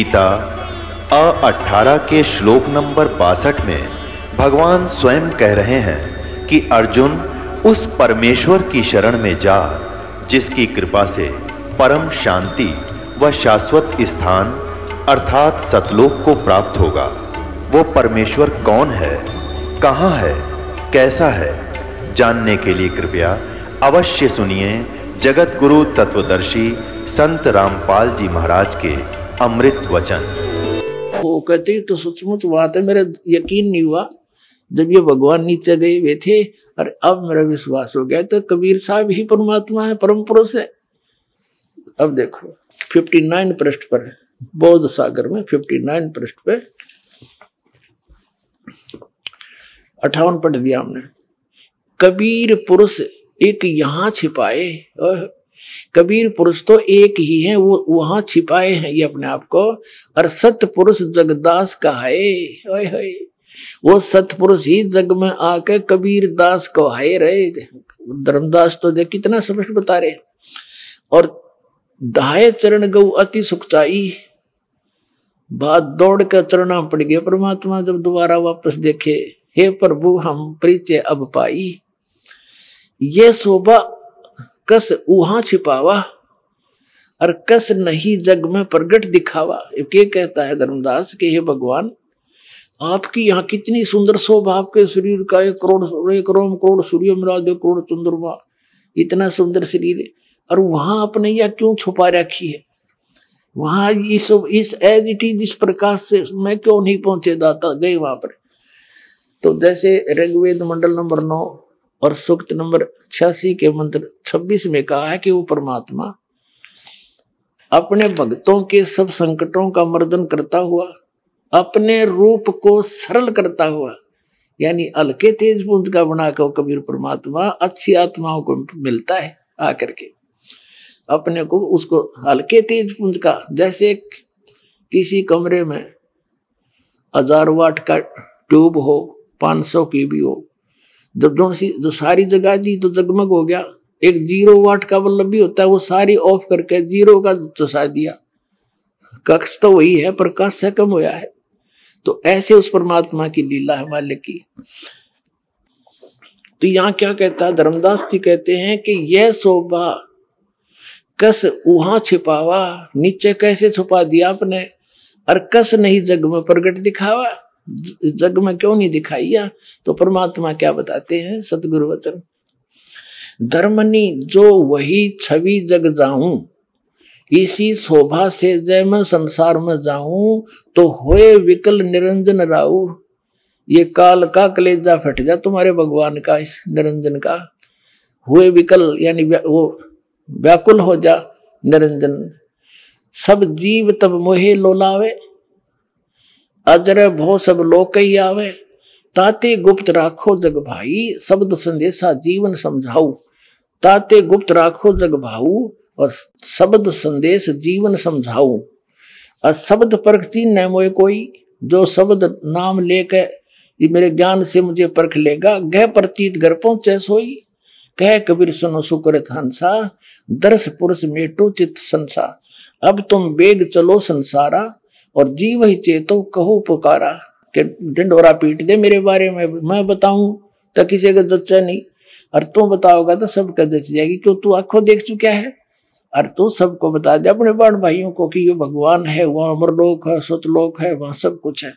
गीता अ अठारह के श्लोक नंबर बासठ में भगवान स्वयं कह रहे हैं कि अर्जुन उस परमेश्वर की शरण में जा जिसकी कृपा से परम शांति व शाश्वत स्थान अर्थात सतलोक को प्राप्त होगा वो परमेश्वर कौन है कहाँ है कैसा है जानने के लिए कृपया अवश्य सुनिए जगत गुरु तत्वदर्शी संत रामपाल जी महाराज के अमृत वचन वो कहते तो सचमुच बात है मेरा यकीन नहीं हुआ जब ये भगवान नीचे गए हुए थे और अब मेरा विश्वास हो गया तो कबीर साहब ही परमात्मा है परम पुरुष है अब देखो 59 पृष्ठ पर बौद्ध सागर में 59 पृष्ठ पे अठावन पट दिया हमने कबीर पुरुष एक यहां छिपाए और कबीर पुरुष तो एक ही है वो वहां छिपाए हैं ये अपने आप को और सत पुरुष जगदास है ओए ओए। वो सतपुरुष ही जग में आके कबीर दास कहाए रहे धर्मदास तो देख कितना स्पष्ट बता रहे और दहाय चरण गौ अति सुखचाई बात दौड़ कर चरणा पड़ गया परमात्मा जब दोबारा वापस देखे हे प्रभु हम परिचय अब पाई ये शोभा कस ऊहा छिपावा और कस नहीं जग में प्रगट दिखावा के कहता है धर्मदास के हे भगवान आपकी यहाँ कितनी सुंदर शोभा आपके शरीर का एक करोड़ एक रोम करोड़ सूर्य मिराज एक करोड़ चंद्रमा इतना सुंदर शरीर है और वहां आपने यह क्यों छुपा रखी है वहां इस इस एज इट इज इस प्रकाश से मैं क्यों नहीं पहुंचे दाता गए वहां पर तो जैसे ऋग्वेद मंडल नंबर नौ और सूक्त नंबर छियासी के मंत्र छब्बीस में कहा है कि वो परमात्मा अपने भक्तों के सब संकटों का मर्दन करता हुआ अपने रूप को सरल करता हुआ यानी हल्के तेज पुंज का बनाकर कबीर परमात्मा अच्छी आत्माओं को मिलता है आकर के अपने को उसको हल्के तेज पुंज का जैसे किसी कमरे में हजार वाट का ट्यूब हो 500 की भी हो जब जो जो सारी जगह दी तो जगमग हो गया एक जीरो वाट का बल्ब मतलब भी होता है वो सारी ऑफ करके जीरो का चसा दिया कक्ष तो वही है पर से कम होया है तो ऐसे उस परमात्मा की लीला है माल्य की तो यहाँ क्या कहता है धर्मदास जी कहते हैं कि यह शोभा कस वहां छिपावा नीचे कैसे छुपा दिया आपने और कस नहीं जग में प्रगट दिखावा जग में क्यों नहीं दिखाई या तो परमात्मा क्या बताते हैं सतगुरु वचन धर्मनी जो वही छवि जग जाऊं इसी शोभा से जय मैं संसार में जाऊं तो होए विकल निरंजन राउ ये काल का कलेजा फट जा तुम्हारे भगवान का इस निरंजन का हुए विकल यानी वो व्याकुल हो जा निरंजन सब जीव तब मोहे लोलावे अजर भो सब लोग ही आवे ताते गुप्त राखो जग भाई शब्द संदेशा जीवन समझाऊ ताते गुप्त राखो जग भाऊ और शब्द संदेश जीवन समझाऊ और शब्द परख चीन न कोई जो शब्द नाम लेके ये मेरे ज्ञान से मुझे परख लेगा गह प्रतीत घर पहुंचे सोई कह कबीर सुनो सुकर हंसा दर्श पुरुष मेटो चित संसा अब तुम बेग चलो संसारा और जीव ही चेतो कहो पुकारा के डिंडोरा पीट दे मेरे बारे में मैं बताऊं तो किसी का जच्चा नहीं और तू बताओगा तो सबका जच जाएगी क्यों तू आंखों देख चुका है और तू सबको बता दे अपने बाण भाइयों को कि ये भगवान है वहाँ अमरलोक है सतलोक है वहां सब कुछ है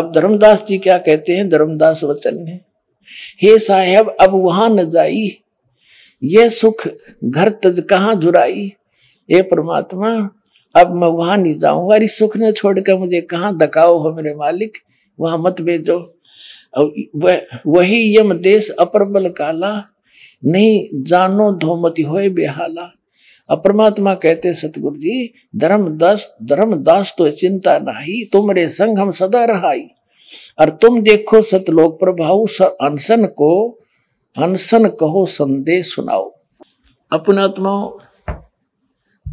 अब धर्मदास जी क्या कहते हैं धर्मदास वचन है हे साहेब अब वहां न जाई ये सुख घर तज कहाँ जुराई ये परमात्मा अब मैं वहां नहीं जाऊंगा अरे सुख ने छोड़कर मुझे कहाँ दकाओ हो मेरे मालिक वहां मत भेजो वह, वही यम देश अपरबल काला नहीं जानो धोमति होए बेहाला अपरमात्मा कहते सतगुरु जी धर्म दास धर्म दास तो चिंता नहीं तुमरे संग हम सदा रहाई और तुम देखो सतलोक प्रभाव अनसन को अनसन कहो संदेश सुनाओ अपनात्मा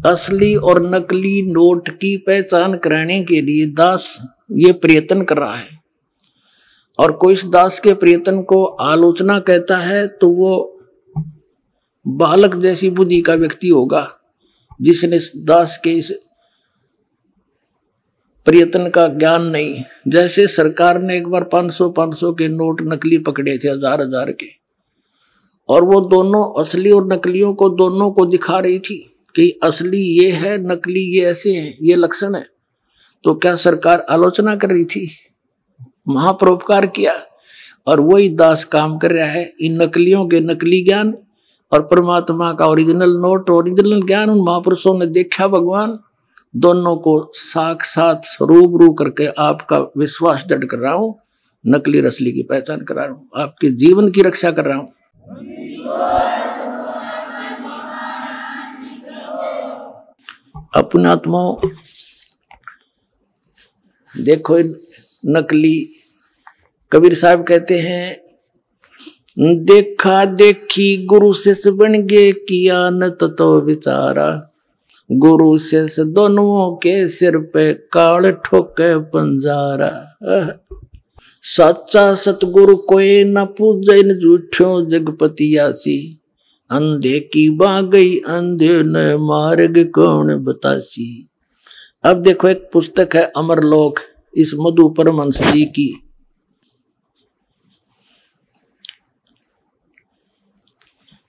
असली और नकली नोट की पहचान कराने के लिए दास ये प्रयत्न कर रहा है और कोई इस दास के प्रयत्न को आलोचना कहता है तो वो बालक जैसी बुद्धि का व्यक्ति होगा जिसने दास के इस प्रयत्न का ज्ञान नहीं जैसे सरकार ने एक बार 500 500 के नोट नकली पकड़े थे हजार हजार के और वो दोनों असली और नकलियों को दोनों को दिखा रही थी कि असली ये है नकली ये ऐसे है ये लक्षण है तो क्या सरकार आलोचना कर रही थी महाप्रोपकार किया और वही दास काम कर रहा है इन नकलियों के नकली ज्ञान और परमात्मा का ओरिजिनल नोट ओरिजिनल ज्ञान उन महापुरुषों ने देखा भगवान दोनों को रूब रू करके आपका विश्वास दृढ़ कर रहा हूँ नकली रसली की पहचान करा रहा हूँ आपके जीवन की रक्षा कर रहा हूँ अपनात्माओं देखो नकली कबीर साहब कहते हैं देखा देखी गुरु शिष बन गए किया न तो, तो विचारा गुरु शिष दोनों के सिर पे काल ठोके पंजारा सच्चा सतगुरु कोई न पूजे न झूठ्यो जगपति आसी अंधे की बागई अंधे न मार्ग कौन बतासी अब देखो एक पुस्तक है अमरलोक इस मधु परमंश जी की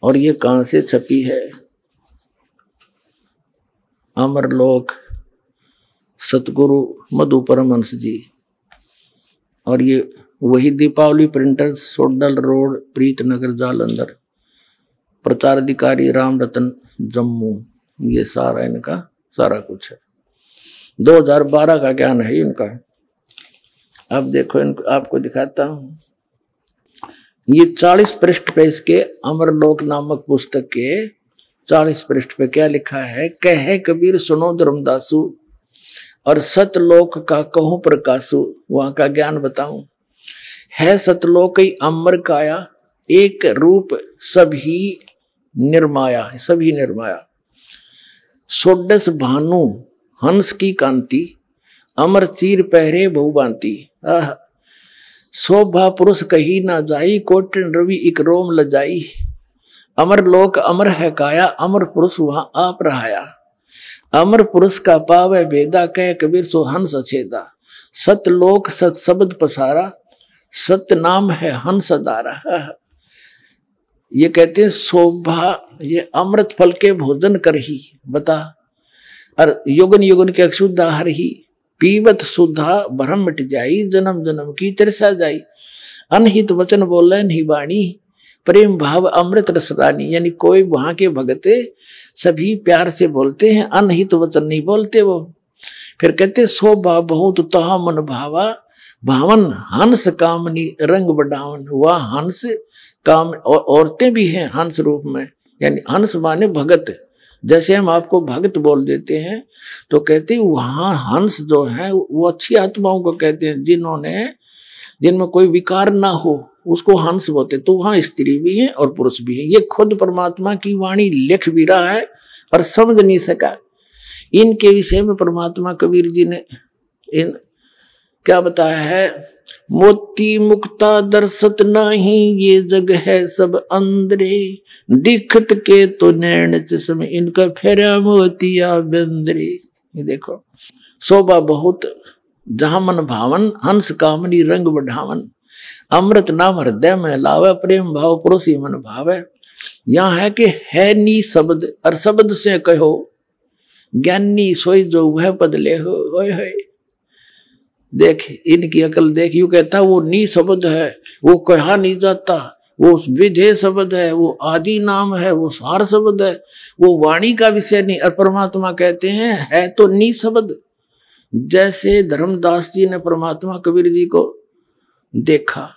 और ये कहा से छपी है अमरलोक सतगुरु मधु परमंश जी और ये वही दीपावली प्रिंटर सोडल रोड प्रीत नगर जालंधर प्रचार अधिकारी राम रतन जम्मू ये सारा इनका सारा कुछ है 2012 का ज्ञान है इनका अब देखो इनको आपको दिखाता हूं ये 40 पृष्ठ पे इसके अमरलोक नामक पुस्तक के चालीस पृष्ठ पे क्या लिखा है कहे कबीर सुनो धर्मदासु और सतलोक का कहू प्रकाशु वहां का ज्ञान बताऊं है सतलोक अमर काया एक रूप सभी निर्माया है सभी निर्माया सोडस भानु हंस की कांति अमर चीर पहरे बहुबांति आह शोभा पुरुष कही ना जाई कोट रवि इक रोम जाई अमर लोक अमर है काया अमर पुरुष वहां आप रहाया अमर पुरुष का है भेदा कह कबीर सोहंस अछेदा सतलोक सत शब्द पसारा सत नाम है हंस अदारा ये कहते हैं शोभा ये अमृत फल के भोजन कर ही बता और योगन योगन के अक्षुद्ध आहार ही पीवत सुधा भ्रम मिट जाई जन्म जन्म की तिरसा जाई अनहित वचन बोले नहीं वाणी प्रेम भाव अमृत रसदानी यानी कोई वहां के भगते सभी प्यार से बोलते हैं अनहित वचन नहीं बोलते वो फिर कहते शोभा बहुत तह मन भावा भावन हंस कामनी रंग बढ़ावन वह हंस काम और औरतें भी हैं हंस रूप में यानी हंस माने भगत जैसे हम आपको भगत बोल देते हैं तो कहते हैं वहां हंस जो है वो अच्छी आत्माओं को कहते हैं जिन्होंने जिनमें कोई विकार ना हो उसको हंस बोलते तो वहां स्त्री भी है और पुरुष भी है ये खुद परमात्मा की वाणी लिख भी रहा है और समझ नहीं सका इनके विषय में परमात्मा कबीर जी ने इन क्या बताया है मोती मुक्ता दर्शत नाही ये जग है सब अंदरे दिखत के तो नैन चम इनका फेरा मोतिया बंदरे ये देखो शोभा बहुत जहा मन भावन हंस कामनी रंग बढ़ावन अमृत नाम हृदय में लावे प्रेम भाव पड़ोसी मन भावे यहाँ है कि है नी शब्द और शब्द से कहो ज्ञानी सोई जो वह पद ले हो, हो, हो, हो। देख इनकी अकल देख यू कहता वो नी शब्द है वो कहा नहीं जाता वो विधेय शब्द है वो आदि नाम है वो सार शब्द है वो वाणी का विषय नहीं और परमात्मा कहते हैं है तो नी शब्द जैसे धर्मदास जी ने परमात्मा कबीर जी को देखा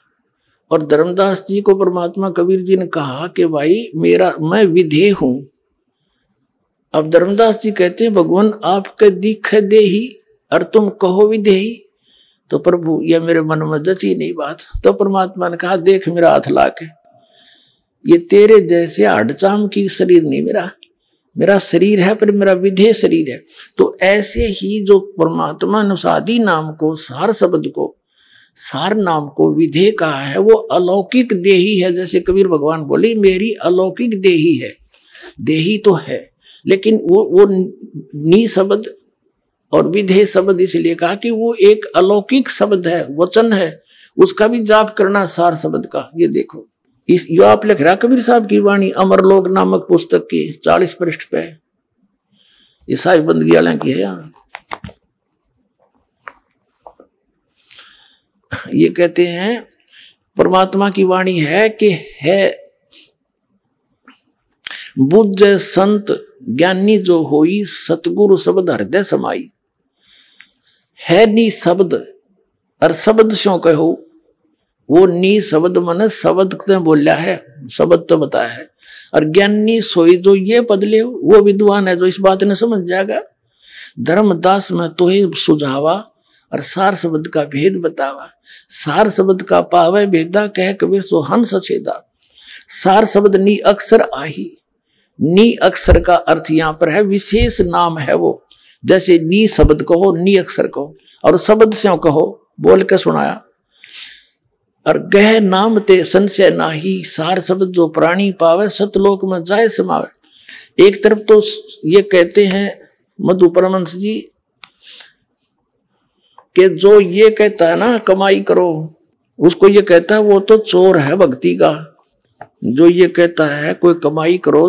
और धर्मदास जी को परमात्मा कबीर जी ने कहा कि भाई मेरा मैं विधेय हूं अब धर्मदास जी कहते हैं भगवान आपके दिख दे ही और तुम कहो विधे ही तो प्रभु यह मेरे मन में जची नहीं बात तो परमात्मा ने कहा देख मेरा हाथ लाख के ये तेरे जैसे हडचाम की शरीर नहीं मेरा मेरा शरीर है पर मेरा विधेय शरीर है तो ऐसे ही जो परमात्मा अनुसादी नाम को सार शब्द को सार नाम को विधेय कहा है वो अलौकिक देही है जैसे कबीर भगवान बोले मेरी अलौकिक देही है देही तो है लेकिन वो वो नी शब्द और विधेय शब्द इसलिए कहा कि वो एक अलौकिक शब्द है वचन है उसका भी जाप करना सार शब्द का ये देखो इस यो आप लिख रहा कबीर साहब की वाणी अमरलोक नामक पुस्तक की चालीस पृष्ठ पे ये साहिब बंदगी वाले की है यहाँ ये कहते हैं परमात्मा की वाणी है कि है बुद्ध संत ज्ञानी जो होई सतगुरु शब्द हृदय समाई है नी शब्द और शब्द शो कहो वो नी शब्द मन शब्द ने बोलिया है शब्द तो बताया है और ज्ञानी सोई जो तो ये बदले वो विद्वान है जो इस बात ने समझ जाएगा धर्मदास में तो ही सुझावा और सार शब्द का भेद बतावा सार शब्द का पावे भेदा कह कबीर सोहन सचेदा सार शब्द नी अक्षर आही नी अक्षर का अर्थ यहाँ पर है विशेष नाम है वो जैसे नी शब्द कहो नी अक्षर कहो और शब्द से कहो बोल के सुनाया और गह नाम ते संशय नाही सार शब्द जो प्राणी पावे सतलोक में जाए समावे एक तरफ तो ये कहते हैं मधु परमंश जी के जो ये कहता है ना कमाई करो उसको ये कहता है वो तो चोर है भक्ति का जो ये कहता है कोई कमाई करो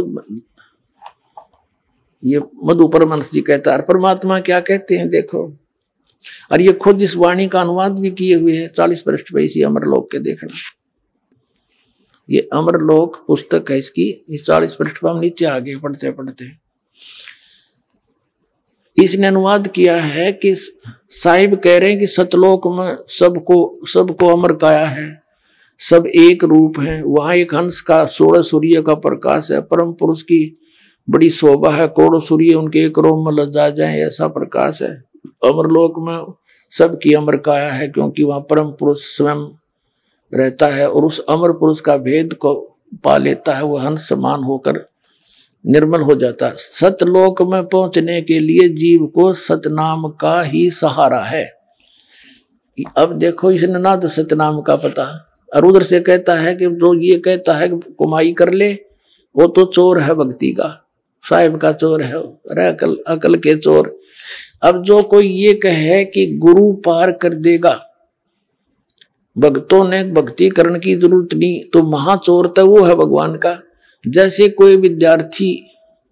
ये मधु परमंश जी कहता है परमात्मा क्या कहते हैं देखो और ये खुद इस वाणी का अनुवाद भी किए हुए है चालीस पृष्ठ पे इसी अमरलोक के देखना ये अमरलोक पुस्तक है इसकी इस चालीस पृष्ठ पर हम नीचे आगे पढ़ते पढ़ते इसने अनुवाद किया है कि साहिब कह रहे हैं कि सतलोक में सबको सबको अमर काया है सब एक रूप है वहां एक हंस का सोलह सूर्य का प्रकाश है परम पुरुष की बड़ी शोभा है कोड़ो सूर्य उनके एक रोम में लज्जा जाए ऐसा प्रकाश है अमरलोक में सबकी अमर काया है क्योंकि वहां परम पुरुष स्वयं रहता है और उस अमर पुरुष का भेद को पा लेता है वह हंस समान होकर निर्मल हो जाता है सतलोक में पहुंचने के लिए जीव को सतनाम का ही सहारा है अब देखो इसने ना तो सतनाम का पता और उधर से कहता है कि जो ये कहता है कि कुमाई कर ले वो तो चोर है भक्ति का साहिब का चोर है अरे अकल अकल के चोर अब जो कोई ये कहे कि गुरु पार कर देगा भक्तों ने भक्ति करने की जरूरत नहीं तो महाचोर तो वो है भगवान का जैसे कोई विद्यार्थी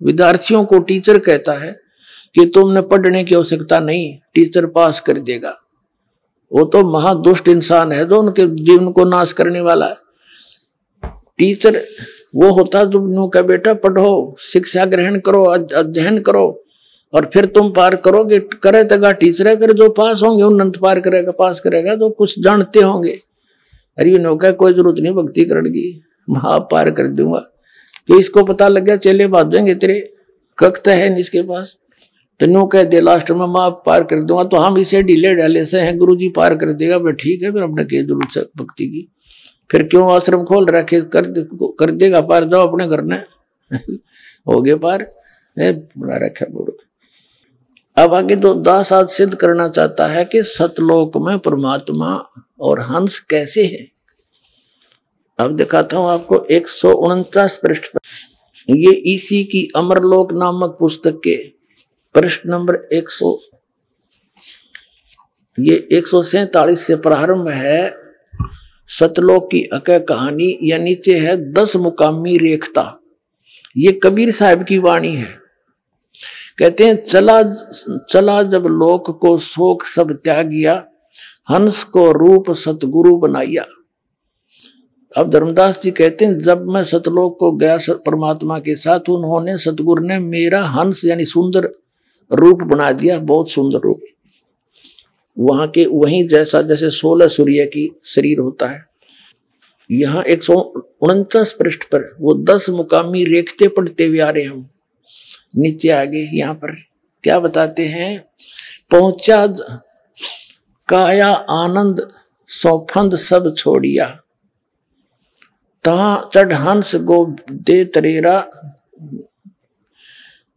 विद्यार्थियों को टीचर कहता है कि तुमने पढ़ने की आवश्यकता नहीं टीचर पास कर देगा वो तो महादुष्ट इंसान है जो उनके जीवन को नाश करने वाला है टीचर वो होता तुम नु का बेटा पढ़ो शिक्षा ग्रहण करो अध्ययन करो और फिर तुम पार करोगे करे तगा टीचर है फिर जो पास होंगे उन्नत पार करेगा पास करेगा तो कुछ जानते होंगे अरे नौका कोई जरूरत नहीं भक्ति करण की मैं पार कर दूंगा कि इसको पता लग गया चले देंगे तेरे कख्त है इसके पास तो नो कह दे लास्ट में मैं पार कर दूंगा तो हम इसे डिले डाले से हैं गुरु जी पार कर देगा भाई ठीक है फिर अपने के जरूरत से भक्ति की फिर क्यों आश्रम खोल रखे कर कर देगा पार जाओ अपने घर ने हो गए पार बना रखे मूर्ख अब आगे तो दास आज सिद्ध करना चाहता है कि सतलोक में परमात्मा और हंस कैसे है अब दिखाता हूं आपको एक सौ उनचास पृष्ठ पर ये इसी की अमरलोक नामक पुस्तक के पृष्ठ नंबर एक सौ ये एक सौ सैतालीस से प्रारंभ है सतलोक की अक कहानी या नीचे है दस मुकामी रेखता ये कबीर साहब की वाणी है कहते हैं चला चला जब लोक को शोक सब त्यागिया हंस को रूप सतगुरु बनाया अब धर्मदास जी कहते हैं जब मैं सतलोक को गया परमात्मा के साथ उन्होंने सतगुरु ने मेरा हंस यानी सुंदर रूप बना दिया बहुत सुंदर रूप वहां के वहीं जैसा जैसे सोलह सूर्य की शरीर होता है यहाँ एक सौ उनचास पृष्ठ पर वो दस मुकामी रेखते पढ़ते हुए आ रहे हम नीचे आगे यहाँ पर क्या बताते हैं पहुंचा काया आनंद सौफंद सब छोड़िया तहा चढ़ हंस गो दे तरेरा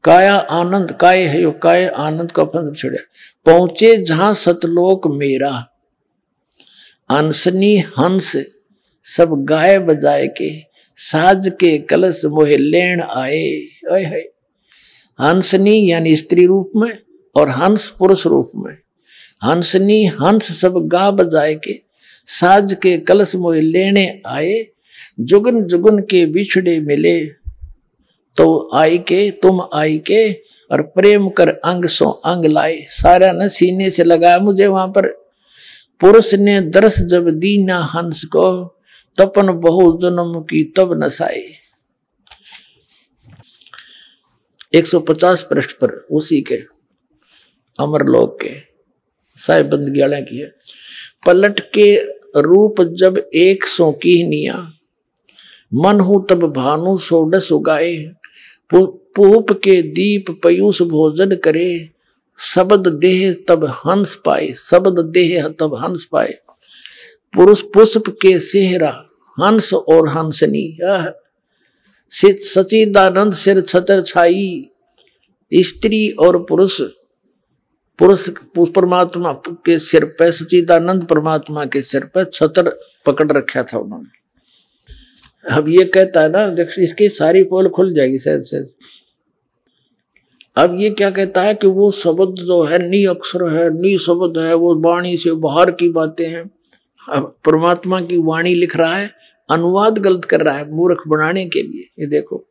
काया आनंद काय है यो काय आनंद का पंथ छिड़े पहुंचे जहां सतलोक मेरा अनसनी हंस सब गाय बजाए के साज के कलश मोहे लेन आए है हंसनी यानी स्त्री रूप में और हंस पुरुष रूप में हंसनी हंस सब गा बजाए के साज के कलश मोहे लेने आए जुगन जुगन के बिछड़े मिले तो आई के तुम आई के और प्रेम कर अंग सो अंग लाए सारा न सीने से लगाया मुझे वहां पर पुरुष ने दर्श जब दी ना हंस को तपन बहु जन्म की तब सौ 150 पृष्ठ पर उसी के अमर लोक के साहेब बंदगी की है पलट के रूप जब एक सो की निया मन हूं तब भानु सोडस उगाए पूप के दीप पयूस भोजन करे शब्द देह तब हंस पाए शब्द देह तब हंस पाए पुरुष पुष्प के सेहरा हंस और हंसनी सचिदानंद सिर छतर छाई स्त्री और पुरुष पुरुष परमात्मा के सिर पर सचिदानंद परमात्मा के सिर पर छतर पकड़ रखा था उन्होंने अब ये कहता है ना अध्यक्ष इसकी सारी पोल खुल जाएगी सहज सहज अब ये क्या कहता है कि वो शब्द जो है नी अक्षर है नी शब्द है वो वाणी से बाहर की बातें हैं अब परमात्मा की वाणी लिख रहा है अनुवाद गलत कर रहा है मूर्ख बनाने के लिए ये देखो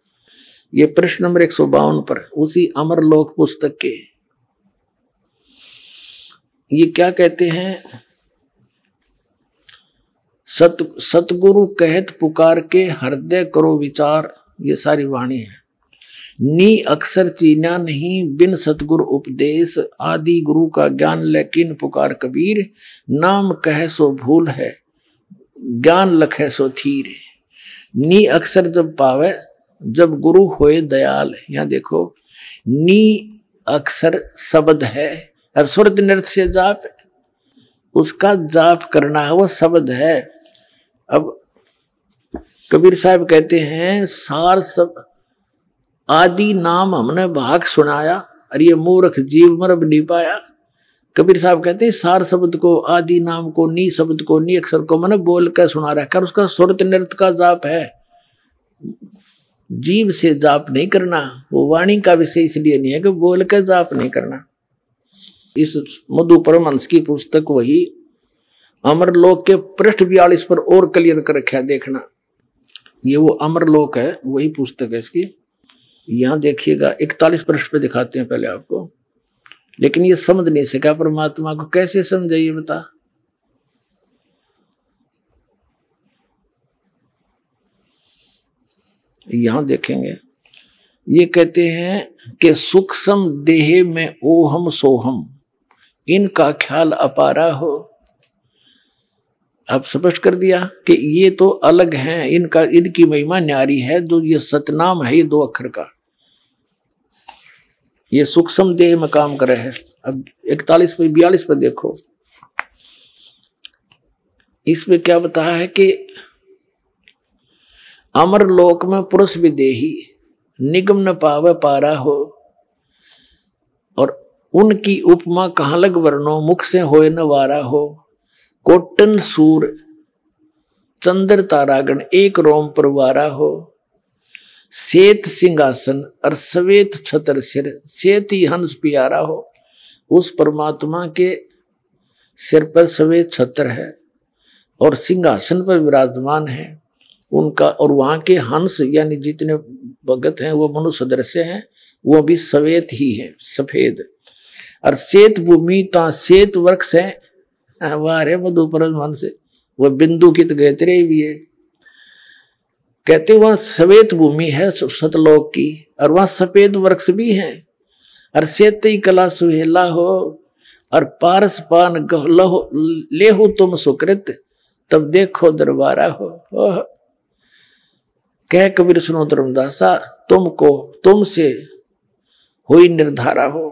ये प्रश्न नंबर एक सौ बावन पर उसी अमर लोक पुस्तक के ये क्या कहते हैं सत सतगुरु कहत पुकार के हृदय करो विचार ये सारी वाणी है नी अक्सर चीना नहीं बिन सतगुरु उपदेश आदि गुरु का ज्ञान लेकिन पुकार कबीर नाम कह सो भूल है ज्ञान लख सो थीर नी अक्सर जब पावे जब गुरु होए दयाल यहाँ देखो नी अक्सर शब्द है और नृत्य से जाप उसका जाप करना है वो शब्द है अब कबीर साहब कहते हैं सार सब आदि नाम हमने भाग सुनाया और ये मूर्ख जीव मरब नहीं पाया कबीर साहब कहते हैं सार शब्द को आदि नाम को नी शब्द को नी अक्षर को मैंने बोल कर सुना रहा कर उसका सुरत नृत्य का जाप है जीव से जाप नहीं करना वो वाणी का विषय इसलिए नहीं है कि बोल कर जाप नहीं करना इस मधु परमंश की पुस्तक वही अमर लोक के पृष्ठ बयालीस पर और क्लियर कर रखा है देखना ये वो अमर लोक है वही पुस्तक है इसकी यहां देखिएगा इकतालीस पृष्ठ पे दिखाते हैं पहले आपको लेकिन ये समझ नहीं सका परमात्मा को कैसे समझाइए बता यहां देखेंगे ये कहते हैं कि सूक्ष्म देहे में ओहम सोहम इनका ख्याल अपारा हो अब स्पष्ट कर दिया कि ये तो अलग हैं इनका इनकी महिमा न्यारी है जो ये सतनाम है ये दो अक्षर का ये सूक्ष्म देह में काम करे है अब इकतालीस में बयालीस पर देखो इसमें क्या बताया है कि अमर लोक में पुरुष भी देही निगम न पावे पारा हो और उनकी उपमा कहा लग वर्णो मुख से होए न वारा हो कोटन सूर चंद्र तारागण एक रोम परवारा हो श्वेत सिंहासन और श्वेत छत्र सिर सेत ही हंस प्यारा हो उस परमात्मा के सिर पर श्वेत छत्र है और सिंहासन पर विराजमान है उनका और वहां के हंस यानी जितने भगत हैं वो मनु सदृश हैं वो भी श्वेत ही है सफेद और श्वेत भूमि ता वृक्ष है वार है मधु मधुपरस मन से वह बिंदु कित गैतरे भी है कहते वहां सवेत भूमि है सतलोक की और वहां सफेद वृक्ष भी है और सेत कला सुहेला हो और पारस पान गहलहो लेहु तुम सुकृत तब देखो दरबारा हो। कह कबीर सुनो धर्मदासा तुमको तुमसे हुई निर्धारा हो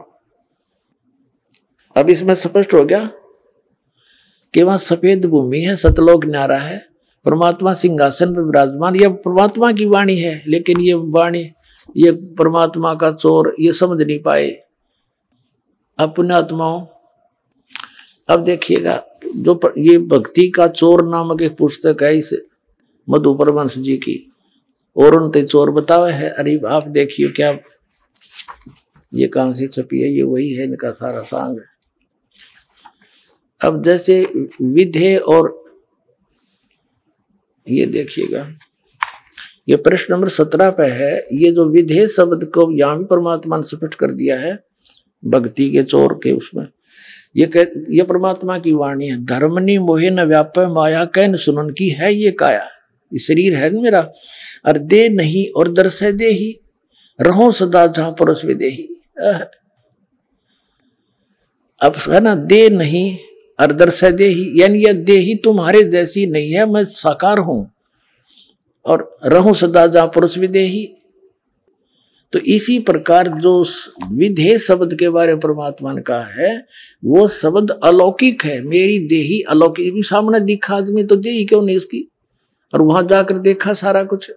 अब इसमें स्पष्ट हो गया कि वहां सफेद भूमि है सतलोक नारा है परमात्मा सिंहासन पर विराजमान यह परमात्मा की वाणी है लेकिन ये वाणी ये परमात्मा का चोर ये समझ नहीं पाए अपने आत्माओं अब देखिएगा जो पर, ये भक्ति का चोर नामक एक पुस्तक है इस मधु परमंश जी की और उनते चोर बतावे है अरे आप देखिए क्या ये कहाँ से छपी है ये वही है इनका सारा सांग है अब जैसे विधेय और ये देखिएगा ये प्रश्न नंबर सत्रह पे है ये जो विधेय शब्द को यहां भी परमात्मा ने स्पष्ट कर दिया है भक्ति के चोर के उसमें ये कह ये परमात्मा की वाणी है धर्मनी मोहे न व्याप माया कैन सुनन की है ये काया ये शरीर है मेरा और दे नहीं और दर्श दे ही रहो सदा जहां परस दे ही अब है ना दे नहीं अर्दर्श से देही यानी यह देही तुम्हारे जैसी नहीं है मैं साकार हूं और रहूं सदा जहां पुरुष विदेही तो इसी प्रकार जो विधे शब्द के बारे में परमात्मा ने कहा है वो शब्द अलौकिक है मेरी देही अलौकिक सामने दिखा आदमी तो देही क्यों नहीं उसकी और वहां जाकर देखा सारा कुछ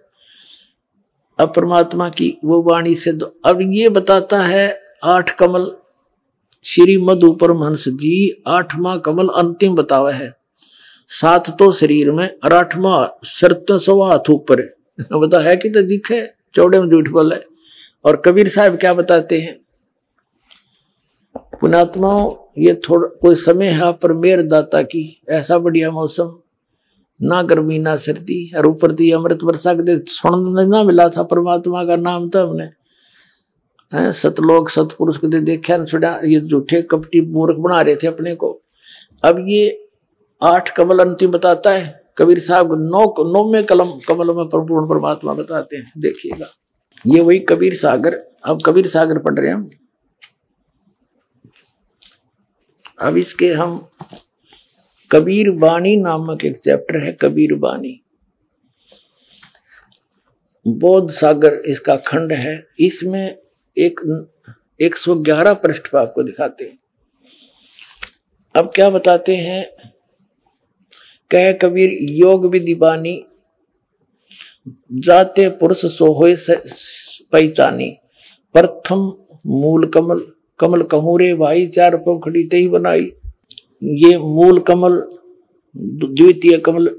अब परमात्मा की वो वाणी से तो- अब ये बताता है आठ कमल श्री मधु परमहंस जी आठवा कमल अंतिम बतावे है सात तो शरीर में और आठवा शर्त सवा हाथ ऊपर बता तो है कि तो दिखे चौड़े में जूठ बोल है और कबीर साहब क्या बताते हैं पुणात्मा ये थोड़ा कोई समय है पर मेर दाता की ऐसा बढ़िया मौसम ना गर्मी ना सर्दी और ऊपर थी तो अमृत वर्षा के सुन ना मिला था परमात्मा का नाम था हमने है सतलोक सतपुरुष को देखा छोड़ा ये झूठे कपटी मूर्ख बना रहे थे अपने को अब ये आठ कमल अंतिम बताता है कबीर साहब नौ नौवे कलम कमलों में पूर्ण परमात्मा बताते हैं देखिएगा ये वही कबीर सागर अब कबीर सागर पढ़ रहे हैं हम अब इसके हम कबीर बाणी नामक एक चैप्टर है कबीर बाणी बौद्ध सागर इसका खंड है इसमें एक ग्यारह पृष्ठ पर आपको दिखाते हैं अब क्या बताते हैं कह कबीर योग दीवानी जाते पुरुष सोहे पहचानी प्रथम मूल कमल कमल कहूरे भाई चार पंखड़ी ते बनाई ये मूल कमल द्वितीय कमल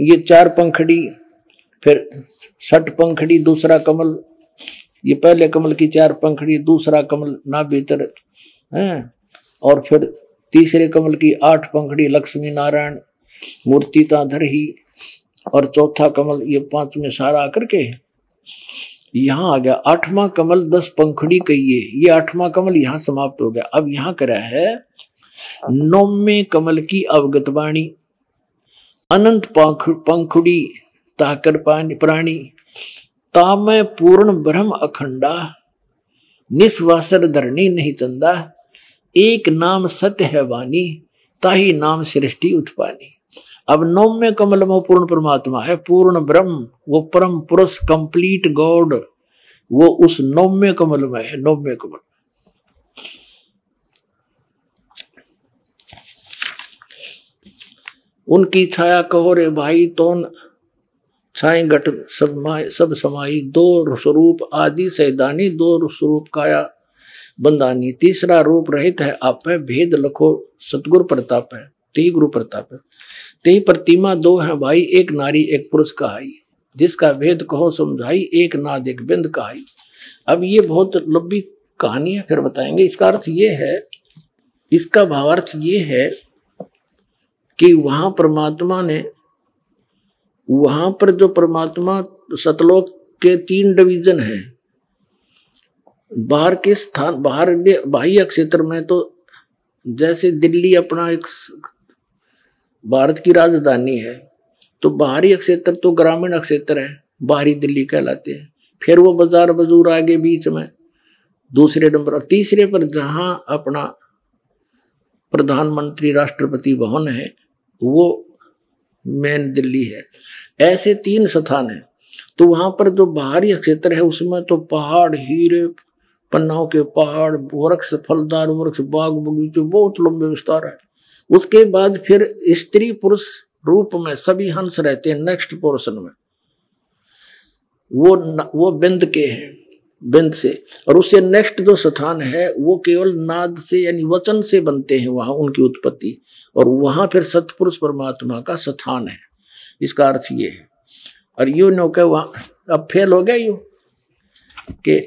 ये चार पंखड़ी फिर सट पंखड़ी दूसरा कमल ये पहले कमल की चार पंखड़ी दूसरा कमल ना भीतर है और फिर तीसरे कमल की आठ पंखड़ी लक्ष्मी नारायण मूर्ति ताधर ही और चौथा कमल ये पांच में सारा आकर के यहाँ आ गया आठवां कमल दस पंखड़ी कहिए ये आठवां कमल यहाँ समाप्त हो गया अब यहाँ करा है नौमे कमल की अवगत वाणी अनंत पंखुड़ी ताकर प्राणी तामय पूर्ण ब्रह्म अखंडा निस्वासर धरणी नहीं चंदा एक नाम सत्य है वाणी ताही नाम सृष्टि उत्पानी अब नौम्य कमल में पूर्ण परमात्मा है पूर्ण ब्रह्म वो परम पुरुष कंप्लीट गॉड वो उस नौम्य कमल में है नौम्य कमल उनकी छाया कहो रे भाई तो छाई घट सब सब समाई दो स्वरूप आदि सैदानी दो स्वरूप काया बंदानी तीसरा रूप रहित है आप है भेद लखो सतगुरु प्रताप है ते गुरु प्रताप है ते प्रतिमा दो है भाई एक नारी एक पुरुष कहाई जिसका भेद कहो समझाई एक नाद एक बिंद कहाई अब ये बहुत लंबी कहानी है फिर बताएंगे इसका अर्थ ये है इसका भावार्थ ये है कि वहां परमात्मा ने वहां पर जो परमात्मा सतलोक के तीन डिवीजन है बाहर के स्थान बाहर बाह्य क्षेत्र में तो जैसे दिल्ली अपना एक भारत की राजधानी है तो बाहरी क्षेत्र तो ग्रामीण क्षेत्र है बाहरी दिल्ली कहलाते हैं फिर वो बाजार बजूर आगे बीच में दूसरे नंबर और तीसरे पर जहाँ अपना प्रधानमंत्री राष्ट्रपति भवन है वो मेन दिल्ली है ऐसे तीन स्थान है तो वहां पर जो बाहरी क्षेत्र है उसमें तो पहाड़ हीरे पन्नाओं के पहाड़ वृक्ष फलदार वृक्ष बाग बगीचे बहुत लंबे विस्तार है उसके बाद फिर स्त्री पुरुष रूप में सभी हंस रहते हैं नेक्स्ट पोर्शन में वो न, वो बिंद के हैं बिंद से और उससे नेक्स्ट जो स्थान है वो केवल नाद से यानी वचन से बनते हैं वहां उनकी उत्पत्ति और वहां फिर सतपुरुष परमात्मा का स्थान है इसका अर्थ ये है और यू नो वहां अब फेल हो गया यू के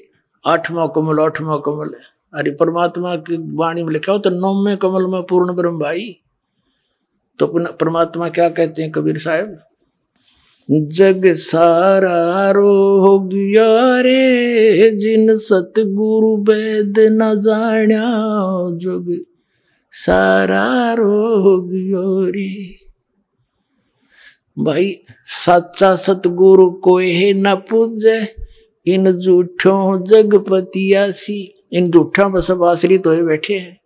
आठवां कमल आठवां कमल अरे परमात्मा की वाणी में लिखा हो तो नौवें कमल में पूर्ण ब्रह्म भाई तो परमात्मा क्या कहते हैं कबीर साहब जग सारा रो गया रे जिन सतगुरु वैद न जाण्या जग सारा रो गयो रे भाई सच्चा सतगुरु को न पूज इन झूठों जग पतियासी इन जूठा बस आश्री तो बैठे हैं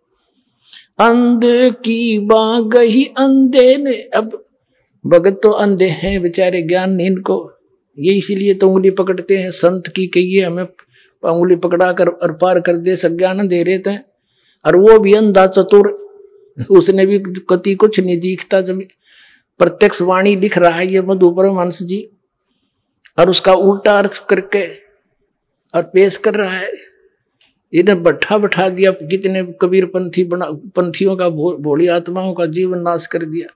अंध की बा गही अंधे ने अब भगत तो अंधे हैं बेचारे ज्ञान नहीं को ये इसीलिए तो उंगली पकड़ते हैं संत की कहिए हमें उंगली पकड़ा कर और पार कर दे सज्ञान दे रहे थे और वो भी अंधा चतुर उसने भी कति कुछ नहीं दिखता जब प्रत्यक्ष वाणी लिख रहा है ये मधुपर हंस जी और उसका उल्टा अर्थ करके और पेश कर रहा है इन्हें बैठा बैठा दिया कितने कबीर पंथी बना पंथियों का भोली आत्माओं का जीवन नाश कर दिया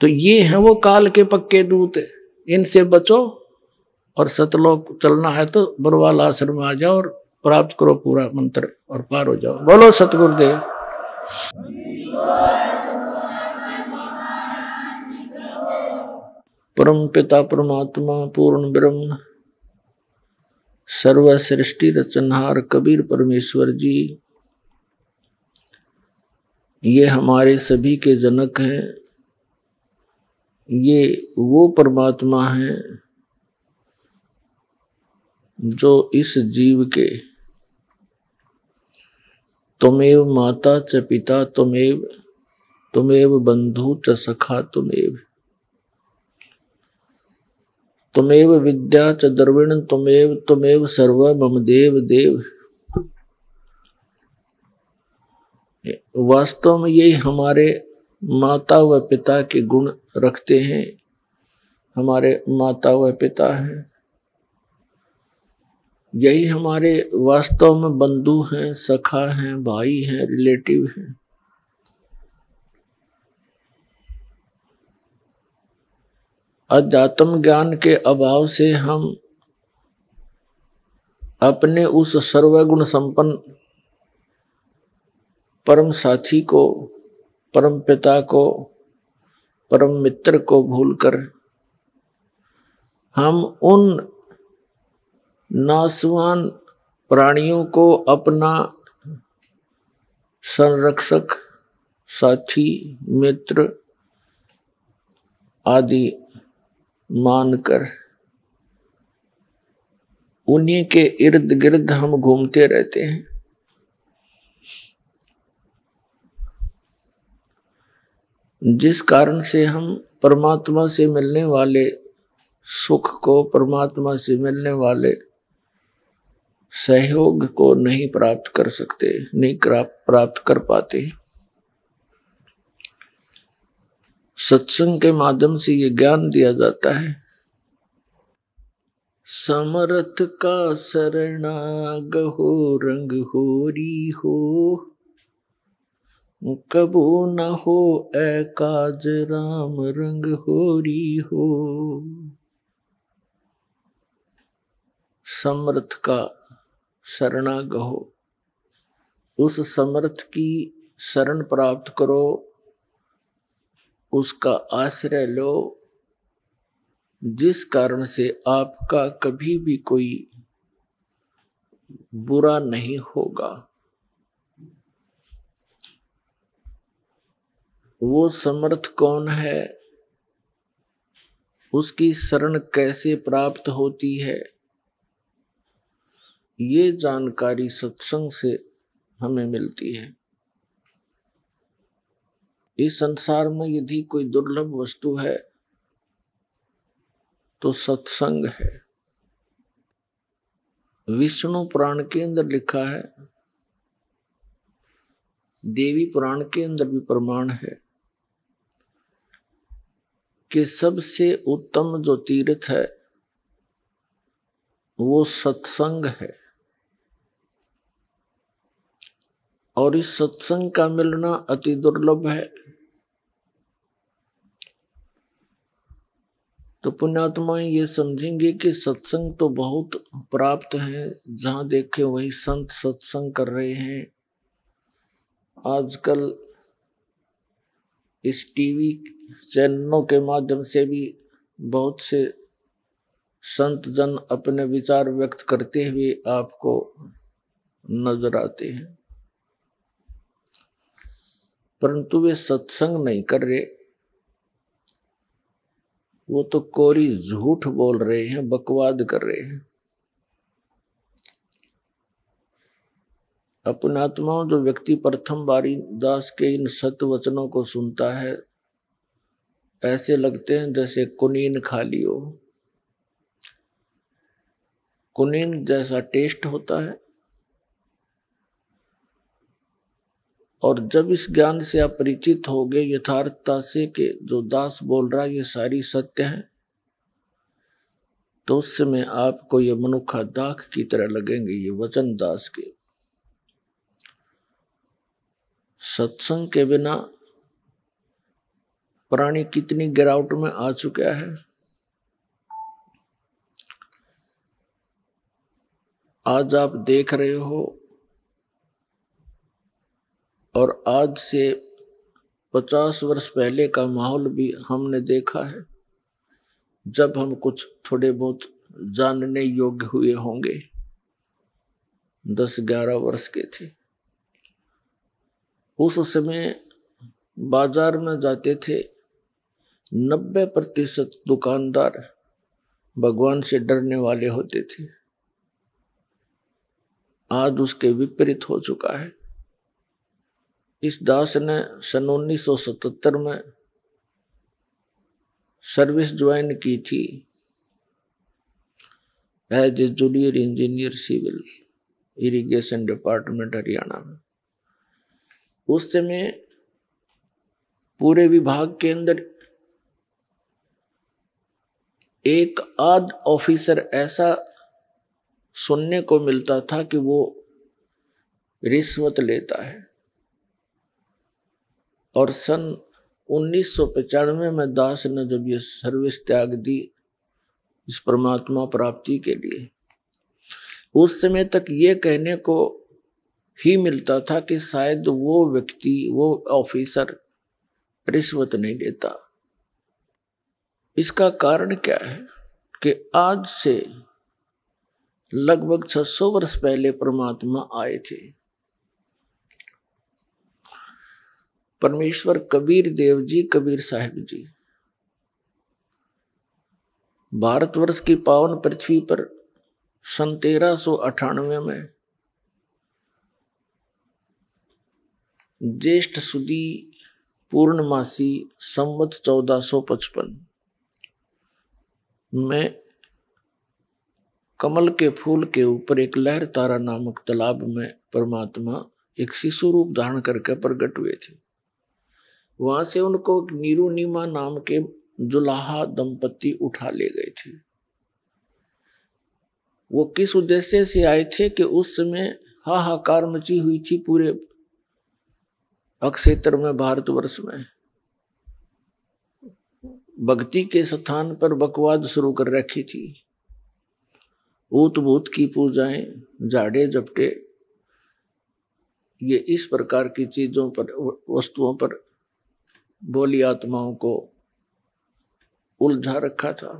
तो ये है वो काल के पक्के दूत इनसे बचो और सतलोक चलना है तो बरवाल आश्रम में आ जाओ और प्राप्त करो पूरा मंत्र और पार हो जाओ बोलो सतगुरुदेव परम पिता परमात्मा पूर्ण ब्रह्म सर्व सृष्टि रचनहार कबीर परमेश्वर जी ये हमारे सभी के जनक हैं ये वो परमात्मा है जो इस जीव के तुमेव माता च पिता तुमेव तुमेव बंधु च सखा तुमेव तुमेव विद्या च द्रविण तुमेव तुमेव सर्व मम देव देव वास्तव में यही हमारे माता व पिता के गुण रखते हैं हमारे माता व पिता हैं यही हमारे वास्तव में बंधु हैं सखा हैं भाई हैं रिलेटिव हैं अध्यात्म ज्ञान के अभाव से हम अपने उस सर्वगुण संपन्न परम साथी को परम पिता को परम मित्र को भूलकर हम उन नासवान प्राणियों को अपना संरक्षक साथी मित्र आदि मानकर उन्हीं के इर्द गिर्द हम घूमते रहते हैं जिस कारण से हम परमात्मा से मिलने वाले सुख को परमात्मा से मिलने वाले सहयोग को नहीं प्राप्त कर सकते नहीं प्राप्त कर पाते सत्संग के माध्यम से ये ज्ञान दिया जाता है समरथ का शरणाग गहो रंग होरी हो कबू न हो ए काज राम रंग होरी हो समर्थ का शरणा गहो उस समर्थ की शरण प्राप्त करो उसका आश्रय लो जिस कारण से आपका कभी भी कोई बुरा नहीं होगा वो समर्थ कौन है उसकी शरण कैसे प्राप्त होती है ये जानकारी सत्संग से हमें मिलती है इस संसार में यदि कोई दुर्लभ वस्तु है तो सत्संग है विष्णु पुराण के अंदर लिखा है देवी पुराण के अंदर भी प्रमाण है कि सबसे उत्तम जो तीर्थ है वो सत्संग है और इस सत्संग का मिलना अति दुर्लभ है तो पुण्यात्माएं ये समझेंगे कि सत्संग तो बहुत प्राप्त है जहाँ देखे वही संत सत्संग कर रहे हैं आजकल इस टीवी चैनलों के माध्यम से भी बहुत से संत जन अपने विचार व्यक्त करते हुए आपको नजर आते हैं परंतु वे सत्संग नहीं कर रहे वो तो कोरी झूठ बोल रहे हैं बकवाद कर रहे हैं अपनात्माओं जो व्यक्ति प्रथम बारी दास के इन सत वचनों को सुनता है ऐसे लगते हैं जैसे कुनीन खा लियो कुनीन जैसा टेस्ट होता है और जब इस ज्ञान से आप परिचित हो गए यथार्थता से के जो दास बोल रहा है ये सारी सत्य है तो उस समय आपको ये मनुखा दाख की तरह लगेंगे ये वचन दास के सत्संग के बिना प्राणी कितनी गिरावट में आ चुका है आज आप देख रहे हो और आज से पचास वर्ष पहले का माहौल भी हमने देखा है जब हम कुछ थोड़े बहुत जानने योग्य हुए होंगे दस ग्यारह वर्ष के थे उस समय बाजार में जाते थे नब्बे प्रतिशत दुकानदार भगवान से डरने वाले होते थे आज उसके विपरीत हो चुका है इस दास ने सन 1977 में सर्विस ज्वाइन की थी as a junior engineer civil irrigation department Haryana में उस समय पूरे विभाग के अंदर एक आध ऑफिसर ऐसा सुनने को मिलता था कि वो रिश्वत लेता है और सन उन्नीस सौ पचानवे में दास ने जब ये सर्विस त्याग दी इस परमात्मा प्राप्ति के लिए उस समय तक ये कहने को ही मिलता था कि शायद वो व्यक्ति वो ऑफिसर रिश्वत नहीं देता इसका कारण क्या है कि आज से लगभग 600 वर्ष पहले परमात्मा आए थे परमेश्वर कबीर देव जी कबीर साहेब जी भारतवर्ष की पावन पृथ्वी पर सन तेरह में ज्येष्ठ सुदी पूर्णमासी संवत चौदह पचपन में कमल के फूल के ऊपर एक लहर तारा नामक तालाब में परमात्मा एक शिशु रूप धारण करके प्रकट हुए थे वहां से उनको नीरू नीमा नाम के जुलाहा दंपति उठा ले गए थे वो किस उद्देश्य से आए थे कि उस समय हाहाकार मची हुई थी पूरे अक्षेत्र में भारतवर्ष में भक्ति के स्थान पर बकवाद शुरू कर रखी थी ऊत भूत की पूजाएं जाड़े जपटे ये इस प्रकार की चीजों पर वस्तुओं पर बोली आत्माओं को उलझा रखा था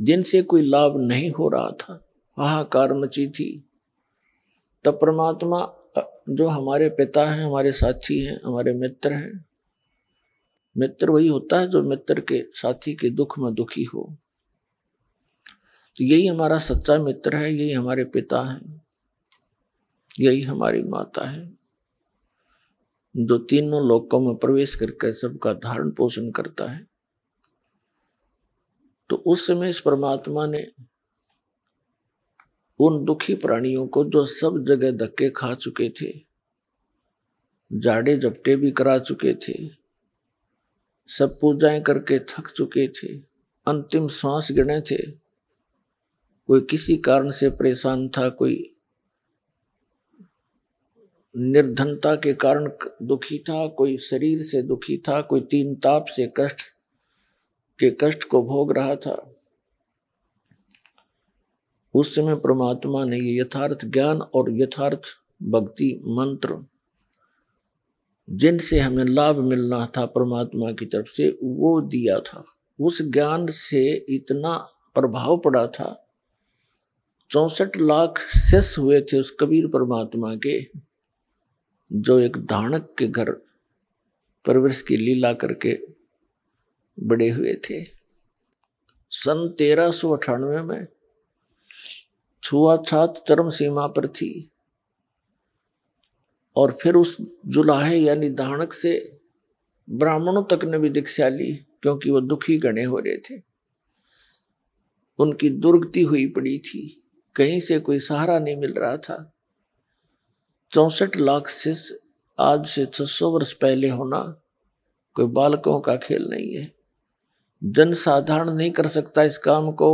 जिनसे कोई लाभ नहीं हो रहा था हाहाकार मची थी तब परमात्मा जो हमारे पिता हैं हमारे साथी हैं हमारे मित्र हैं मित्र वही होता है जो मित्र के साथी के दुख में दुखी हो तो यही हमारा सच्चा मित्र है यही हमारे पिता हैं यही हमारी माता है जो तीनों लोकों में प्रवेश करके सबका धारण पोषण करता है तो उस समय इस परमात्मा ने उन दुखी प्राणियों को जो सब जगह धक्के खा चुके थे जाड़े जपटे भी करा चुके थे सब पूजाएं करके थक चुके थे अंतिम सांस गिने थे कोई किसी कारण से परेशान था कोई निर्धनता के कारण दुखी था कोई शरीर से दुखी था कोई तीन ताप से कष्ट के कष्ट को भोग रहा था उस समय परमात्मा ने ये यथार्थ ज्ञान और यथार्थ भक्ति मंत्र जिनसे हमें लाभ मिलना था परमात्मा की तरफ से वो दिया था उस ज्ञान से इतना प्रभाव पड़ा था चौसठ लाख सेस हुए थे उस कबीर परमात्मा के जो एक धाणक के घर परवरिश की लीला करके बड़े हुए थे सन तेरह सौ अठानवे में छुआछात चरम सीमा पर थी और फिर उस जुलाहे यानी धाणक से ब्राह्मणों तक ने भी दीक्षा ली क्योंकि वो दुखी गणे हो रहे थे उनकी दुर्गति हुई पड़ी थी कहीं से कोई सहारा नहीं मिल रहा था चौसठ लाख शिष्य आज से छह सौ वर्ष पहले होना कोई बालकों का खेल नहीं है जनसाधारण नहीं कर सकता इस काम को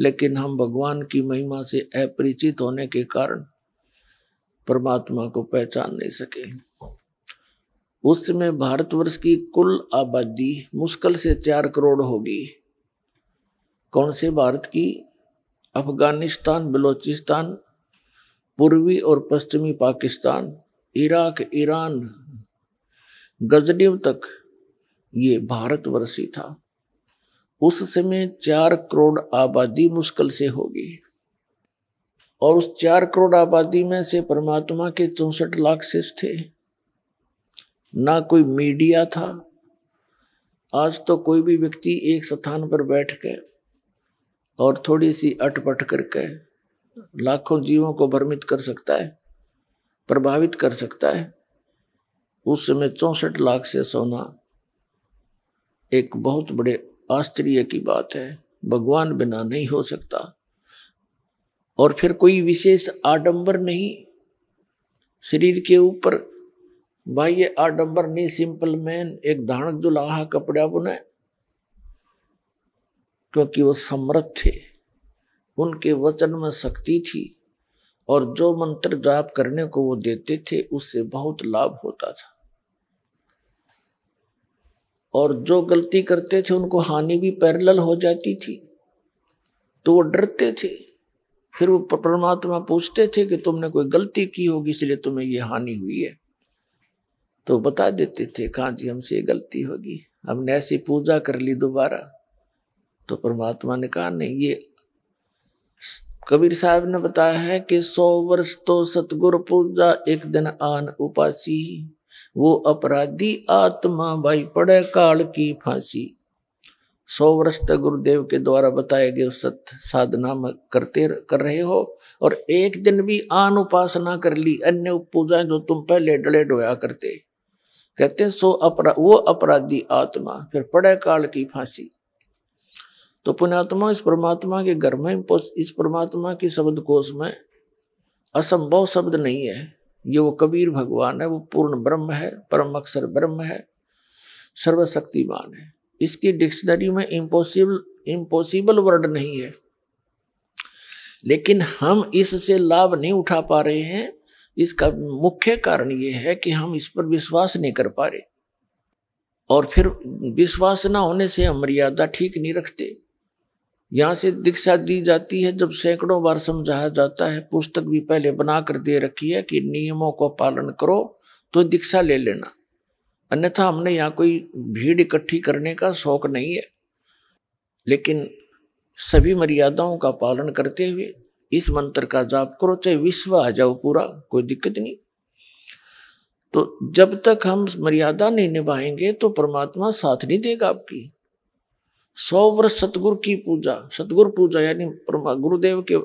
लेकिन हम भगवान की महिमा से अपरिचित होने के कारण परमात्मा को पहचान नहीं सके उस समय भारतवर्ष की कुल आबादी मुश्किल से चार करोड़ होगी कौन से भारत की अफगानिस्तान बलूचिस्तान पूर्वी और पश्चिमी पाकिस्तान इराक ईरान गजनीव तक ये भारतवर्ष ही था उस समय चार करोड़ आबादी मुश्किल से होगी और उस चार करोड़ आबादी में से परमात्मा के चौसठ लाख शिष्य थे ना कोई मीडिया था आज तो कोई भी व्यक्ति एक स्थान पर बैठ के और थोड़ी सी अटपट करके लाखों जीवों को भ्रमित कर सकता है प्रभावित कर सकता है उस समय चौसठ लाख से सोना एक बहुत बड़े आश्चर्य की बात है भगवान बिना नहीं हो सकता और फिर कोई विशेष आडंबर नहीं शरीर के ऊपर भाई ये आडंबर नहीं सिंपल मैन एक धाणक जो लाहा कपड़ा बुना क्योंकि वो समर्थ थे उनके वचन में शक्ति थी और जो मंत्र जाप करने को वो देते थे उससे बहुत लाभ होता था और जो गलती करते थे उनको हानि भी पैरेलल हो जाती थी तो वो डरते थे फिर वो परमात्मा पूछते थे कि तुमने कोई गलती की होगी इसलिए तुम्हें ये हानि हुई है तो बता देते थे कहाँ जी हमसे ये गलती होगी हमने ऐसी पूजा कर ली दोबारा तो परमात्मा ने कहा नहीं ये कबीर साहब ने बताया है कि सौ वर्ष तो सतगुर पूजा एक दिन आन उपासी वो अपराधी आत्मा भाई पड़े काल की फांसी सौ वर्ष तक गुरुदेव के द्वारा बताए गए सत्य साधना में करते कर रहे हो और एक दिन भी आन उपासना कर ली अन्य पूजा जो तुम पहले डले डोया करते कहते सो अपरा वो अपराधी आत्मा फिर पड़े काल की फांसी तो पुण्यात्मा इस परमात्मा के घर में इस परमात्मा की शब्द कोश में असंभव शब्द नहीं है ये वो कबीर भगवान है वो पूर्ण ब्रह्म है परम अक्षर ब्रह्म है सर्वशक्तिमान है इसकी डिक्शनरी में इम्पॉसिबल इम्पॉसिबल वर्ड नहीं है लेकिन हम इससे लाभ नहीं उठा पा रहे हैं इसका मुख्य कारण ये है कि हम इस पर विश्वास नहीं कर पा रहे और फिर विश्वास ना होने से हम मर्यादा ठीक नहीं रखते यहाँ से दीक्षा दी जाती है जब सैकड़ों बार समझाया जाता है पुस्तक भी पहले बना कर दे रखी है कि नियमों का पालन करो तो दीक्षा ले लेना अन्यथा हमने यहाँ कोई भीड़ इकट्ठी करने का शौक नहीं है लेकिन सभी मर्यादाओं का पालन करते हुए इस मंत्र का जाप करो चाहे विश्व आ जाओ पूरा कोई दिक्कत नहीं तो जब तक हम मर्यादा नहीं निभाएंगे तो परमात्मा साथ नहीं देगा आपकी सौ वर्ष की पूजा सतगुर पूजा यानी गुरुदेव के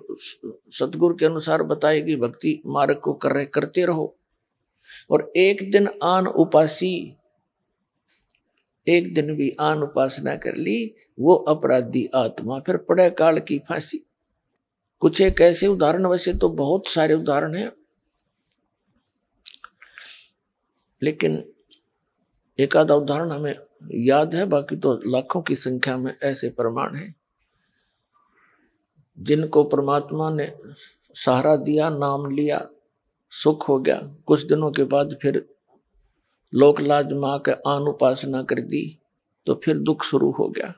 सतगुर के अनुसार बताई गई भक्ति मार्ग को कर रहे करते रहो और एक दिन आन उपासी एक दिन भी आन उपासना कर ली वो अपराधी आत्मा फिर पड़े काल की फांसी कुछ एक ऐसे उदाहरण वैसे तो बहुत सारे उदाहरण हैं लेकिन एक आधा उदाहरण हमें याद है बाकी तो लाखों की संख्या में ऐसे प्रमाण हैं जिनको परमात्मा ने सहारा दिया नाम लिया सुख हो गया कुछ दिनों के बाद फिर लोकलाज माँ के आन उपासना कर दी तो फिर दुख शुरू हो गया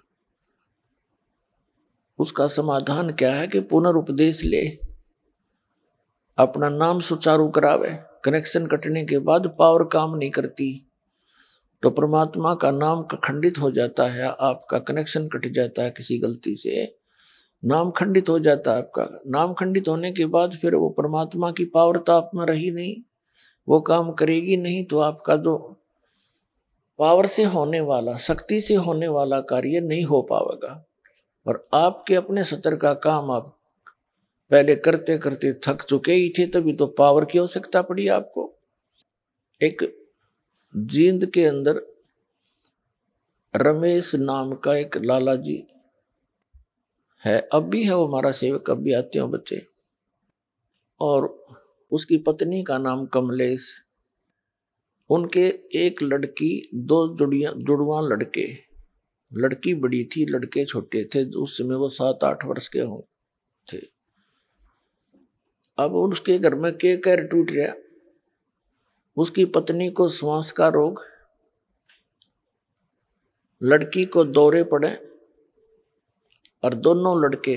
उसका समाधान क्या है कि पुनरुपदेश ले अपना नाम सुचारू करावे कनेक्शन कटने के बाद पावर काम नहीं करती तो परमात्मा का नाम खंडित हो जाता है आपका कनेक्शन कट जाता है किसी गलती से नाम खंडित हो जाता है आपका नाम खंडित होने के बाद फिर वो परमात्मा की पावर तो आप में रही नहीं वो काम करेगी नहीं तो आपका जो पावर से होने वाला शक्ति से होने वाला कार्य नहीं हो पाएगा और आपके अपने सतर का काम आप पहले करते करते थक चुके ही थे तभी तो पावर की आवश्यकता पड़ी आपको एक जींद के अंदर रमेश नाम का एक लाला जी है अब भी है वो हमारा सेवक अब भी आते हैं बच्चे और उसकी पत्नी का नाम कमलेश उनके एक लड़की दो जुड़िया जुड़वा लड़के लड़की बड़ी थी लड़के छोटे थे उस समय वो सात आठ वर्ष के हों थे अब उसके घर में के कह टूट गया उसकी पत्नी को श्वास का रोग लड़की को दौरे पड़े और दोनों लड़के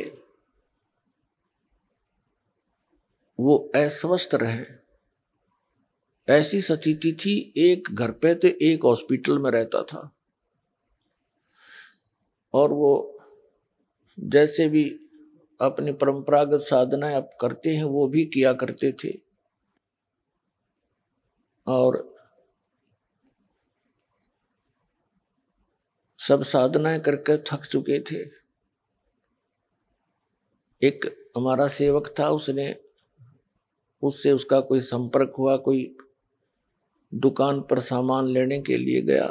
वो अस्वस्थ रहे ऐसी स्थिति थी एक घर पे तो एक हॉस्पिटल में रहता था और वो जैसे भी अपनी परंपरागत साधनाएं आप करते हैं वो भी किया करते थे और सब साधनाएं करके थक चुके थे एक हमारा सेवक था उसने उससे उसका कोई संपर्क हुआ कोई दुकान पर सामान लेने के लिए गया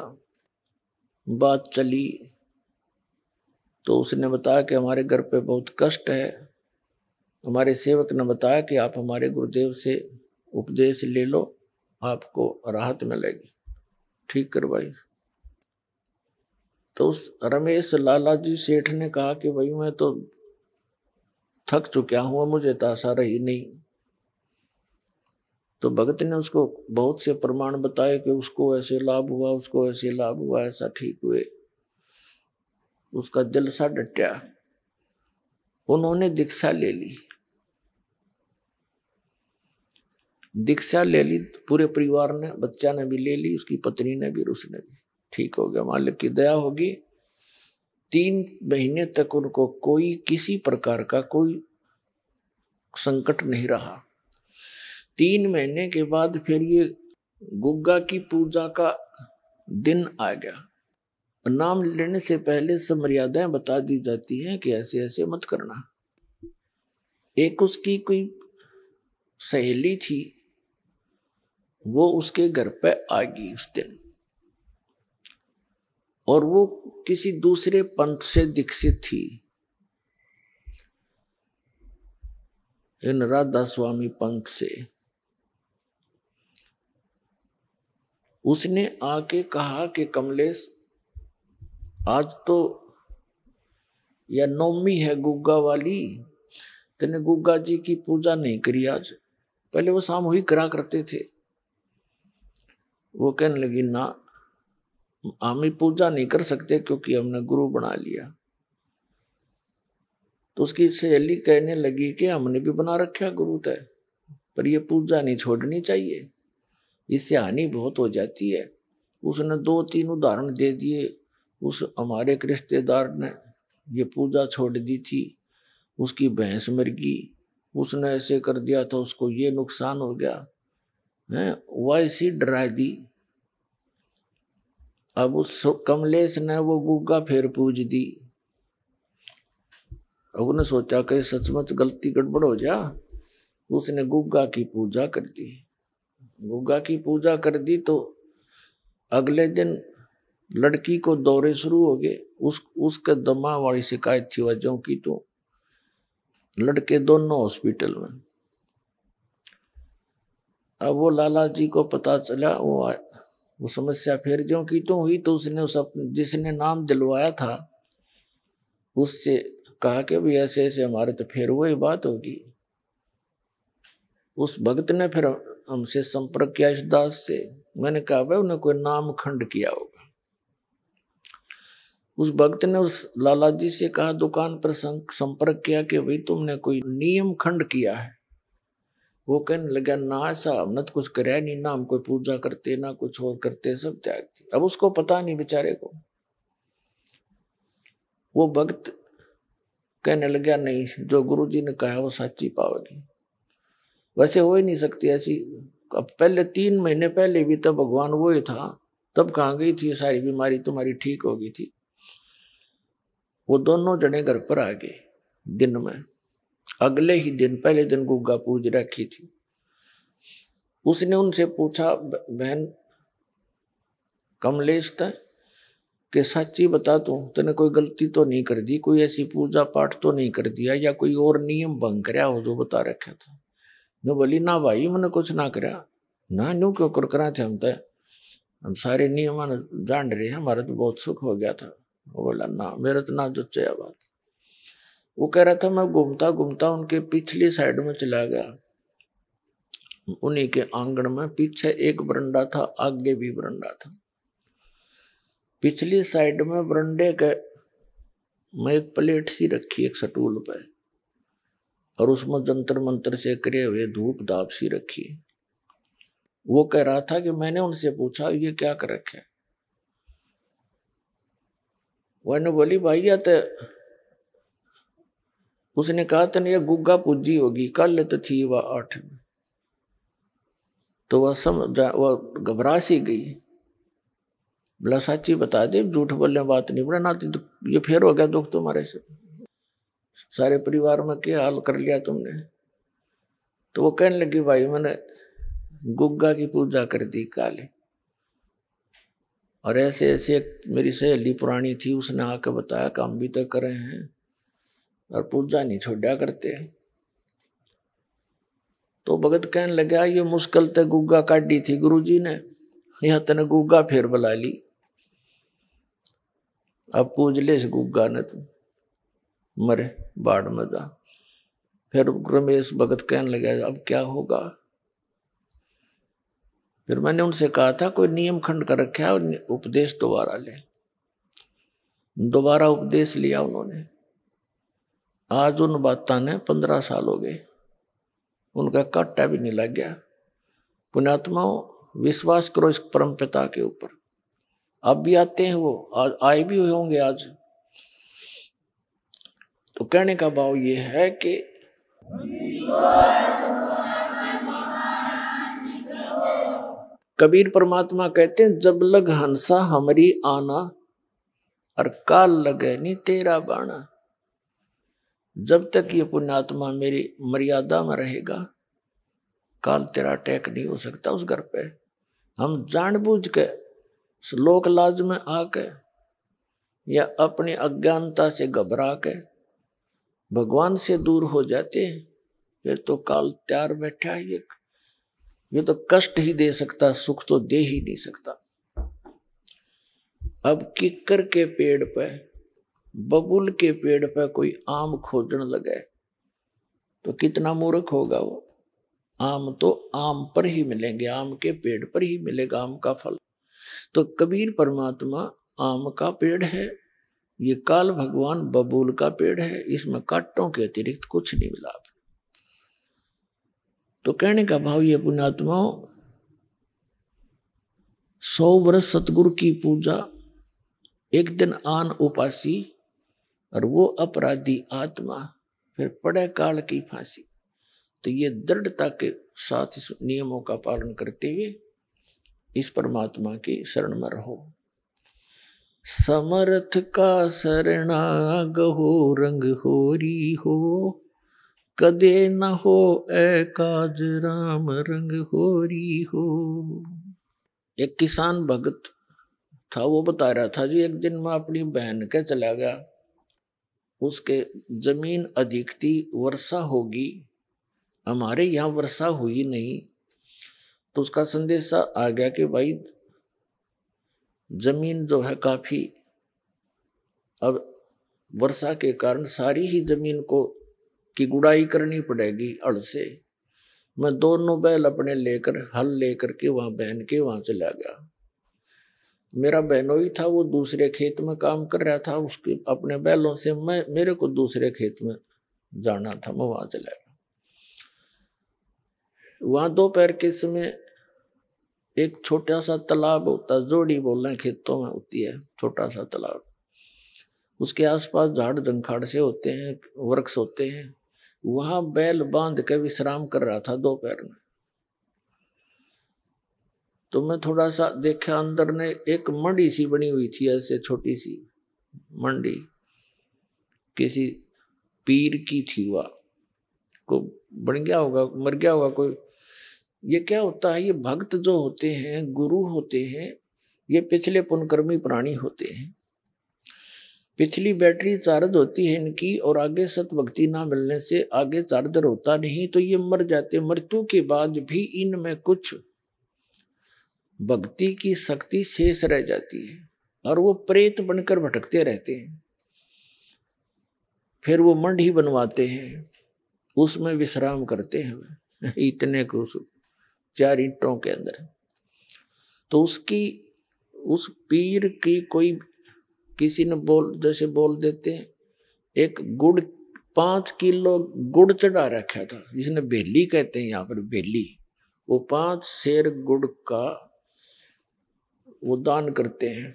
बात चली तो उसने बताया कि हमारे घर पे बहुत कष्ट है हमारे सेवक ने बताया कि आप हमारे गुरुदेव से उपदेश ले लो आपको राहत मिलेगी ठीक करवाई तो उस रमेश लाला जी सेठ ने कहा कि भाई मैं तो थक चुका हूँ मुझे ताशा रही नहीं तो भगत ने उसको बहुत से प्रमाण बताए कि उसको ऐसे लाभ हुआ उसको ऐसे लाभ हुआ ऐसा ठीक हुए उसका दिल सा डटा उन्होंने दीक्षा ले ली दीक्षा ले ली पूरे परिवार ने बच्चा ने भी ले ली उसकी पत्नी ने भी और उसने भी ठीक हो गया मालिक की दया होगी तीन महीने तक उनको कोई किसी प्रकार का कोई संकट नहीं रहा तीन महीने के बाद फिर ये गुग्गा की पूजा का दिन आ गया नाम लेने से पहले सब मर्यादाएं बता दी जाती हैं कि ऐसे ऐसे मत करना एक उसकी कोई सहेली थी वो उसके घर पे आ गई उस दिन और वो किसी दूसरे पंथ से दीक्षित थी इन राधा स्वामी पंथ से उसने आके कहा कि कमलेश आज तो या नौमी है गुग्गा वाली तेने गुग्गा जी की पूजा नहीं करी आज पहले वो सामूहिक करा करते थे वो कहने लगी ना हम ही पूजा नहीं कर सकते क्योंकि हमने गुरु बना लिया तो उसकी सहेली कहने लगी कि हमने भी बना रखा गुरु तय पर यह पूजा नहीं छोड़नी चाहिए इससे हानि बहुत हो जाती है उसने दो तीन उदाहरण दे दिए उस हमारे रिश्तेदार ने ये पूजा छोड़ दी थी उसकी भैंस मर गई उसने ऐसे कर दिया था उसको ये नुकसान हो गया वैसी डरा दी अब उस कमलेश ने वो गुग्गा फिर पूज दी अब ने सोचा कि सचमुच गलती गड़बड़ हो जा उसने गुग्गा की पूजा कर दी गुग्गा की पूजा कर दी तो अगले दिन लड़की को दौरे शुरू हो गए उस उसके दमा वाली शिकायत थी वजह की तो लड़के दोनों हॉस्पिटल में अब वो लाला जी को पता चला वो वो समस्या फिर जो की तो हुई तो उसने उस जिसने नाम जलवाया था उससे कहा कि भाई ऐसे ऐसे हमारे तो फिर वही बात होगी उस भक्त ने फिर हमसे संपर्क किया इस दास से मैंने कहा भाई उन्हें कोई नाम खंड किया होगा उस भक्त ने उस लाला जी से कहा दुकान पर संपर्क किया कि भाई तुमने कोई नियम खंड किया है वो कहने लगे ना ऐसा न तो कुछ करे नहीं ना हम कोई पूजा करते ना कुछ और करते सब त्यागते अब उसको पता नहीं बेचारे को वो भक्त कहने लगे नहीं जो गुरु जी ने कहा वो साची पावेगी वैसे हो ही नहीं सकती ऐसी अब पहले तीन महीने पहले भी तब तो भगवान वो ही था तब कहाँ गई थी सारी बीमारी तुम्हारी ठीक हो गई थी वो दोनों जने घर पर आ गए दिन में अगले ही दिन पहले दिन गुग्गा पूज रखी थी उसने उनसे पूछा बहन कमलेश तय कि सच्ची बता तू तूने कोई गलती तो नहीं कर दी कोई ऐसी पूजा पाठ तो नहीं कर दिया या कोई और नियम भंग कराया हो जो बता रखा था न बोली ना भाई मैंने कुछ ना कराया ना न्यू क्यों कर करा थे हम तो हम सारे नियम जान रहे हैं हमारा तो बहुत सुख हो गया था वो बोला ना मेरा तो ना चया बात वो कह रहा था मैं घूमता घूमता उनके पिछली साइड में चला गया उन्हीं के आंगन में पीछे एक बरंडा था आगे भी बरंडा था पिछली साइड में बरंडे के मैं एक प्लेट सी रखी एक सटूल पे और उसमें जंतर मंत्र से करे हुए धूप धाप सी रखी वो कह रहा था कि मैंने उनसे पूछा ये क्या कर रखे वो बोली भाई या तो उसने कहा तन यह गुग्गा पूजी होगी कल तो थी वह आठ में तो वह समझ वह घबरा सी गई बोला साची बता दे झूठ बोलने बात नहीं बोला ना तो ये फिर हो गया दुख तुम्हारे से सारे परिवार में क्या हाल कर लिया तुमने तो वो कहने लगी भाई मैंने गुग्गा की पूजा कर दी काले और ऐसे ऐसे मेरी सहेली पुरानी थी उसने आके बताया काम भी तो करे हैं और पूजा नहीं छोड़ा करते तो भगत कहन लगा ये मुश्किल ते गुग्गा काटी थी गुरु जी ने यह तेने गुग्गा फिर बुला ली अब पूज ले गुग्गा ने तू मरे बाढ़ में जा फिर रमेश भगत कहन लगा अब क्या होगा फिर मैंने उनसे कहा था कोई नियम खंड कर रखा है और उपदेश दोबारा ले दोबारा उपदेश लिया उन्होंने आज उन बाता ने पंद्रह साल हो गए उनका काटा भी नहीं लग गया पुण्यात्माओं विश्वास करो इस परम पिता के ऊपर अब भी आते हैं वो आज आए भी हुए होंगे आज तो कहने का भाव ये है कि कबीर परमात्मा कहते हैं जब लग हंसा हमारी आना और काल लगे नी तेरा बाणा जब तक ये पुण्यात्मा मेरी मर्यादा में रहेगा काल तेरा अटैक नहीं हो सकता उस घर पे हम जानबूझ के श्लोक लाज में आके या अपनी अज्ञानता से घबरा के भगवान से दूर हो जाते हैं फिर तो काल तैयार बैठा है ये ये तो कष्ट ही दे सकता सुख तो दे ही नहीं सकता अब किक्कर के पेड़ पर पे बबुल के पेड़ पर कोई आम खोजन लगे तो कितना मूर्ख होगा वो आम तो आम पर ही मिलेंगे आम के पेड़ पर ही मिलेगा आम का फल तो कबीर परमात्मा आम का पेड़ है ये काल भगवान बबूल का पेड़ है इसमें काटों के अतिरिक्त कुछ नहीं मिला आप तो कहने का भाव ये पुण्यात्मा सौ वर्ष सतगुरु की पूजा एक दिन आन उपासी और वो अपराधी आत्मा फिर पड़े काल की फांसी तो ये दृढ़ता के साथ इस नियमों का पालन करते हुए इस परमात्मा की शरण में रहो समर्थ का शरणा गहो रंग री हो कदे न हो ए काज राम रंग री हो एक किसान भगत था वो बता रहा था जी एक दिन मैं अपनी बहन के चला गया उसके ज़मीन अधिकती वर्षा होगी हमारे यहाँ वर्षा हुई नहीं तो उसका संदेशा आ गया कि भाई ज़मीन जो है काफ़ी अब वर्षा के कारण सारी ही ज़मीन को की गुड़ाई करनी पड़ेगी अड़ से मैं दोनों बैल अपने लेकर हल लेकर के वहाँ बहन के वहाँ चला गया मेरा बहनोई था वो दूसरे खेत में काम कर रहा था उसके अपने बैलों से मैं मेरे को दूसरे खेत में जाना था मैं वहाँ चला गया वहाँ दोपहर के समय एक छोटा सा तालाब होता जोड़ी जोड़ी बोलना खेतों में होती है छोटा सा तालाब उसके आसपास झाड़ झंखाड़ से होते हैं वृक्ष होते हैं वहाँ बैल बांध के विश्राम कर रहा था दोपहर में तो मैं थोड़ा सा देखा अंदर ने एक मंडी सी बनी हुई थी ऐसे छोटी सी मंडी किसी पीर की थी वह को बन गया होगा मर गया होगा कोई ये क्या होता है ये भक्त जो होते हैं गुरु होते हैं ये पिछले पुनकर्मी प्राणी होते हैं पिछली बैटरी चार्ज होती है इनकी और आगे सत भक्ति ना मिलने से आगे चार्जर होता नहीं तो ये मर जाते मृत्यु के बाद भी इनमें कुछ भक्ति की शक्ति शेष रह जाती है और वो प्रेत बनकर भटकते रहते हैं फिर वो मंड ही बनवाते हैं उसमें विश्राम करते हैं इतने को चार ईंटों के अंदर तो उसकी उस पीर की कोई किसी ने बोल जैसे बोल देते हैं एक गुड़ पाँच किलो गुड़ चढ़ा रखा था जिसने बेली कहते हैं यहाँ पर बेली वो पांच शेर गुड़ का वो दान करते हैं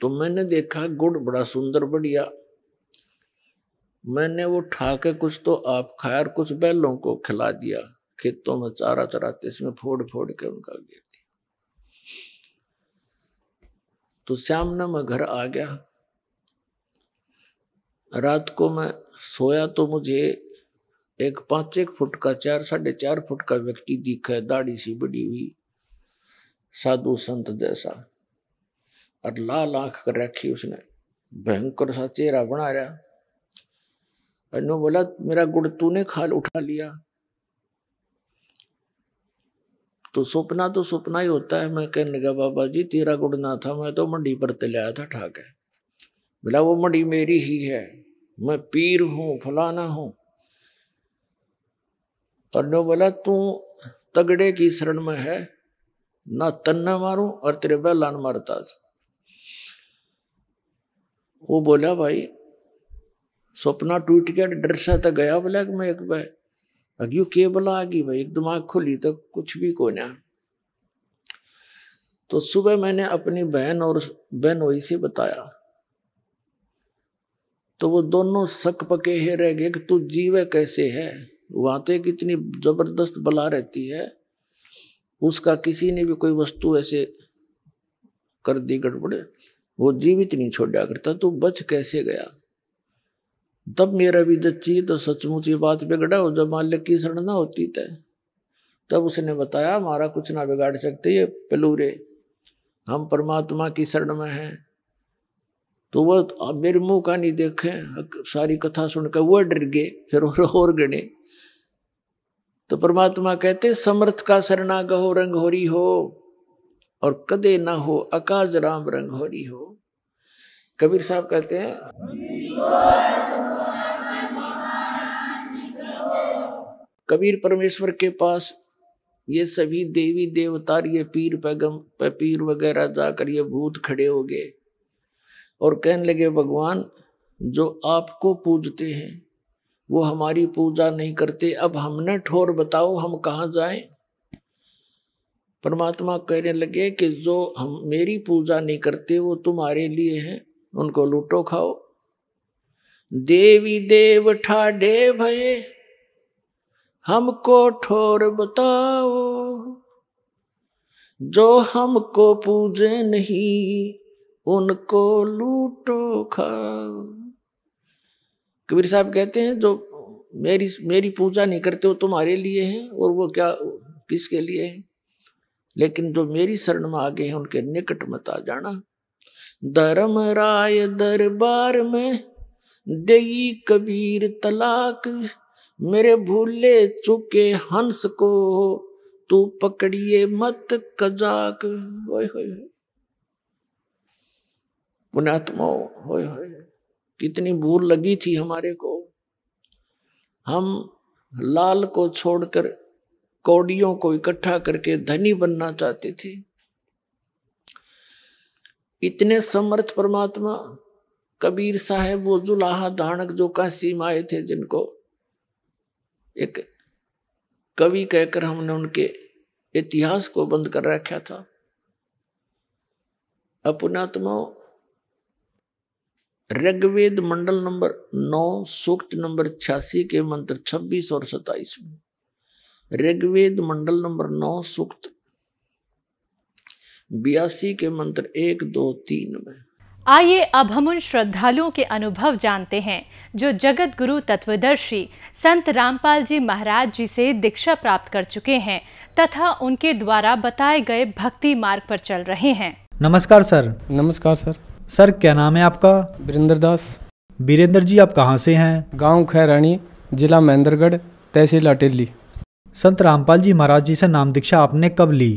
तो मैंने देखा गुड़ बड़ा सुंदर बढ़िया मैंने वो ठा के कुछ तो आप खाया और कुछ बैलों को खिला दिया खेतों में चारा चराते इसमें फोड़ फोड़ के उनका गिर दिया तो ने मैं घर आ गया रात को मैं सोया तो मुझे एक पांच एक फुट का चार साढ़े चार फुट का व्यक्ति दिखा दाढ़ी सी बड़ी हुई साधु संत जैसा और लाल आंख कर रखी उसने भयंकर सा चेहरा बना रहा अनु बोला मेरा गुड़ तूने खाल उठा लिया तो सपना तो सपना ही होता है मैं कहने लगा बाबा जी तेरा गुड़ ना था मैं तो मंडी पर तलाया था ठाक है बोला वो मंडी मेरी ही है मैं पीर हूँ फलाना हूं अनु बोला तू तगड़े की शरण में है ना तन्ने मारू और तेरे बहलान मारता वो बोला भाई सपना टूट गया डर सा तो गया बोला कि मैं एक भाई अगियो के बोला आ गई भाई एक दिमाग खुली तो कुछ भी को ना तो सुबह मैंने अपनी बहन और बहन वही से बताया तो वो दोनों शक पके है रह गए कि तू जीव कैसे है वहां तो एक इतनी जबरदस्त बला रहती है उसका किसी ने भी कोई वस्तु ऐसे कर दी गड़बड़े वो जीवित नहीं छोड़ा करता तो बच कैसे गया तब मेरा भी जच्ची तो सचमुच ये बात बिगड़ा हो जब मालिक की शरण ना होती तय तब उसने बताया हमारा कुछ ना बिगाड़ सकते ये पलूरे हम परमात्मा की शरण में हैं तो वह मेरे मुंह का नहीं देखे सारी कथा सुनकर वह डर गए फिर और, और तो परमात्मा कहते समर्थ का शरणा गहो रंग होरी हो और कदे ना हो अकाज राम रंग होरी हो कबीर साहब कहते हैं कबीर परमेश्वर के पास ये सभी देवी देवतार ये पीर पैगम पीर वगैरह जाकर ये भूत खड़े हो गए और कहने लगे भगवान जो आपको पूजते हैं वो हमारी पूजा नहीं करते अब हमने ठोर बताओ हम कहाँ जाएं परमात्मा कहने लगे कि जो हम मेरी पूजा नहीं करते वो तुम्हारे लिए है उनको लूटो खाओ देवी देव ठाडे भय हमको ठोर बताओ जो हमको पूजे नहीं उनको लूटो खाओ कबीर साहब कहते हैं जो मेरी मेरी पूजा नहीं करते वो तुम्हारे लिए है और वो क्या किसके लिए है लेकिन जो मेरी शरण में आ गए हैं उनके निकट मत आ जाना धर्म राय दरबार में देई कबीर तलाक मेरे भूले चुके हंस को तू पकड़िए मत कजाक होय होय पुणात्मा होय होय कितनी भूल लगी थी हमारे को हम लाल को छोड़कर कौड़ियों को इकट्ठा करके धनी बनना चाहते थे इतने समर्थ परमात्मा कबीर साहेब वो जुलाहा धानक जो काशी में आए थे जिनको एक कवि कहकर हमने उनके इतिहास को बंद कर रखा था अपनात्मा ऋग्वेद मंडल नंबर नौ सूक्त नंबर छियासी के मंत्र छब्बीस और सताइस में ऋग्वेद मंडल नंबर नौ सूक्त बयासी के मंत्र एक दो तीन में आइए अब हम उन श्रद्धालुओं के अनुभव जानते हैं जो जगत गुरु तत्वदर्शी संत रामपाल जी महाराज जी से दीक्षा प्राप्त कर चुके हैं तथा उनके द्वारा बताए गए भक्ति मार्ग पर चल रहे हैं नमस्कार सर नमस्कार सर सर क्या नाम है आपका बीरेंद्र दास बीरेंद्र जी आप कहाँ से हैं गांव खैरानी जिला महेंद्रगढ़ तहसील अटेली संत रामपाल जी महाराज जी से नाम दीक्षा आपने कब ली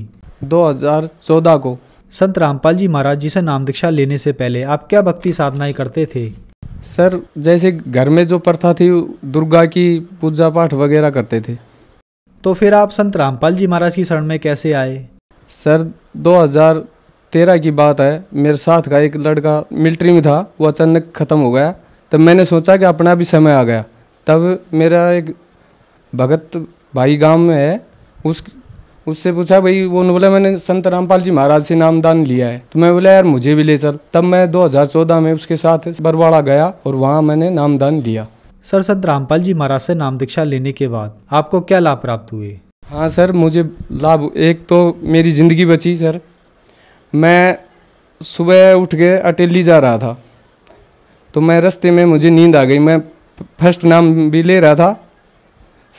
2014 को संत रामपाल जी महाराज जी से नाम दीक्षा लेने से पहले आप क्या भक्ति साधनाएं करते थे सर जैसे घर में जो प्रथा थी दुर्गा की पूजा पाठ वगैरह करते थे तो फिर आप संत रामपाल जी महाराज की शरण में कैसे आए सर तेरह की बात है मेरे साथ का एक लड़का मिलिट्री में था वो अचानक ख़त्म हो गया तब मैंने सोचा कि अपना भी समय आ गया तब मेरा एक भगत भाई गांव में है उस उससे पूछा भाई वो बोला मैंने संत रामपाल जी महाराज से नामदान लिया है तो मैं बोला यार मुझे भी ले चल तब मैं 2014 में उसके साथ बरवाड़ा गया और वहाँ मैंने नामदान लिया सर संत रामपाल जी महाराज से नाम दीक्षा लेने के बाद आपको क्या लाभ प्राप्त हुए हाँ सर मुझे लाभ एक तो मेरी ज़िंदगी बची सर मैं सुबह उठ के अटेली जा रहा था तो मैं रास्ते में मुझे नींद आ गई मैं फर्स्ट नाम भी ले रहा था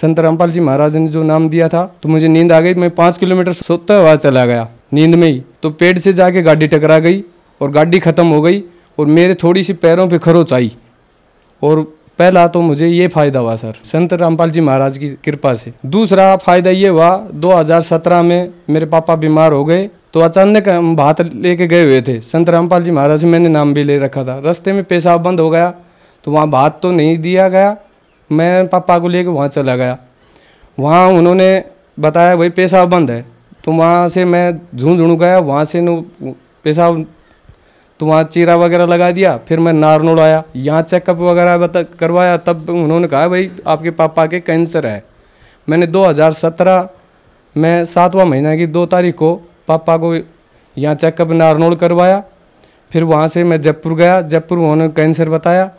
संत रामपाल जी महाराज ने जो नाम दिया था तो मुझे नींद आ गई मैं पाँच किलोमीटर सोता हुआ चला गया नींद में ही तो पेड़ से जाके गाड़ी टकरा गई और गाड़ी ख़त्म हो गई और मेरे थोड़ी सी पैरों पे खरोच आई और पहला तो मुझे ये फ़ायदा हुआ सर संत रामपाल जी महाराज की कृपा से दूसरा फ़ायदा ये हुआ 2017 में मेरे पापा बीमार हो गए तो अचानक हम भात लेके गए हुए थे संत रामपाल जी महाराज से मैंने नाम भी ले रखा था रास्ते में पेशाब बंद हो गया तो वहाँ भात तो नहीं दिया गया मैं पापा को लेके वहाँ चला गया वहाँ उन्होंने बताया भाई पेशाब बंद है तो वहाँ से मैं झूंझूँ गया वहाँ से पेशाब तो वहाँ चीरा वगैरह लगा दिया फिर मैं नारनोड़ आया यहाँ चेकअप वगैरह बता करवाया तब उन्होंने कहा भाई आपके पापा के कैंसर है मैंने 2017 में सातवां महीना की दो तारीख को पापा को यहाँ चेकअप नारनौल करवाया फिर वहाँ से मैं जयपुर गया जयपुर उन्होंने कैंसर बताया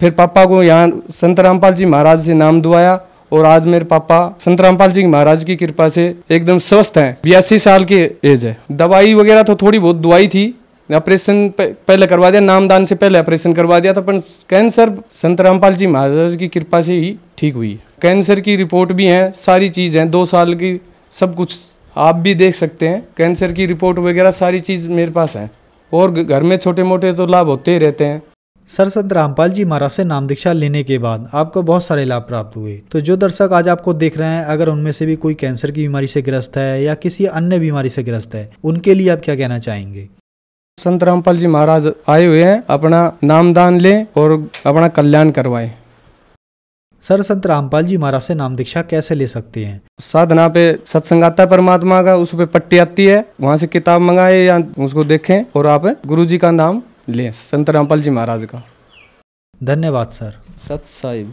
फिर पापा को यहाँ संत रामपाल जी महाराज से नाम दुआया और आज मेरे पापा संत रामपाल जी महाराज की कृपा से एकदम स्वस्थ हैं बयासी साल की एज है दवाई वगैरह तो थोड़ी बहुत दुआई थी ऑपरेशन पहले करवा दिया नामदान से पहले ऑपरेशन करवा दिया था पर कैंसर संत रामपाल जी महाराज की कृपा से ही ठीक हुई कैंसर की रिपोर्ट भी है सारी चीज़ हैं दो साल की सब कुछ आप भी देख सकते हैं कैंसर की रिपोर्ट वगैरह सारी चीज़ मेरे पास है और घर में छोटे मोटे तो लाभ होते ही रहते हैं सर संत रामपाल जी महाराज से नाम दीक्षा लेने के बाद आपको बहुत सारे लाभ प्राप्त हुए तो जो दर्शक आज आपको देख रहे हैं अगर उनमें से भी कोई कैंसर की बीमारी से ग्रस्त है या किसी अन्य बीमारी से ग्रस्त है उनके लिए आप क्या कहना चाहेंगे संत रामपाल जी महाराज आए हुए हैं अपना नामदान लें और अपना कल्याण करवाएं सर संत रामपाल जी महाराज से नाम दीक्षा कैसे ले सकते हैं साधना पे सत्संग आता है परमात्मा का उस पे पट्टी आती है वहाँ से किताब मंगाए या उसको देखें और आप गुरु जी का नाम ले संत रामपाल जी महाराज का धन्यवाद सर सत साहिब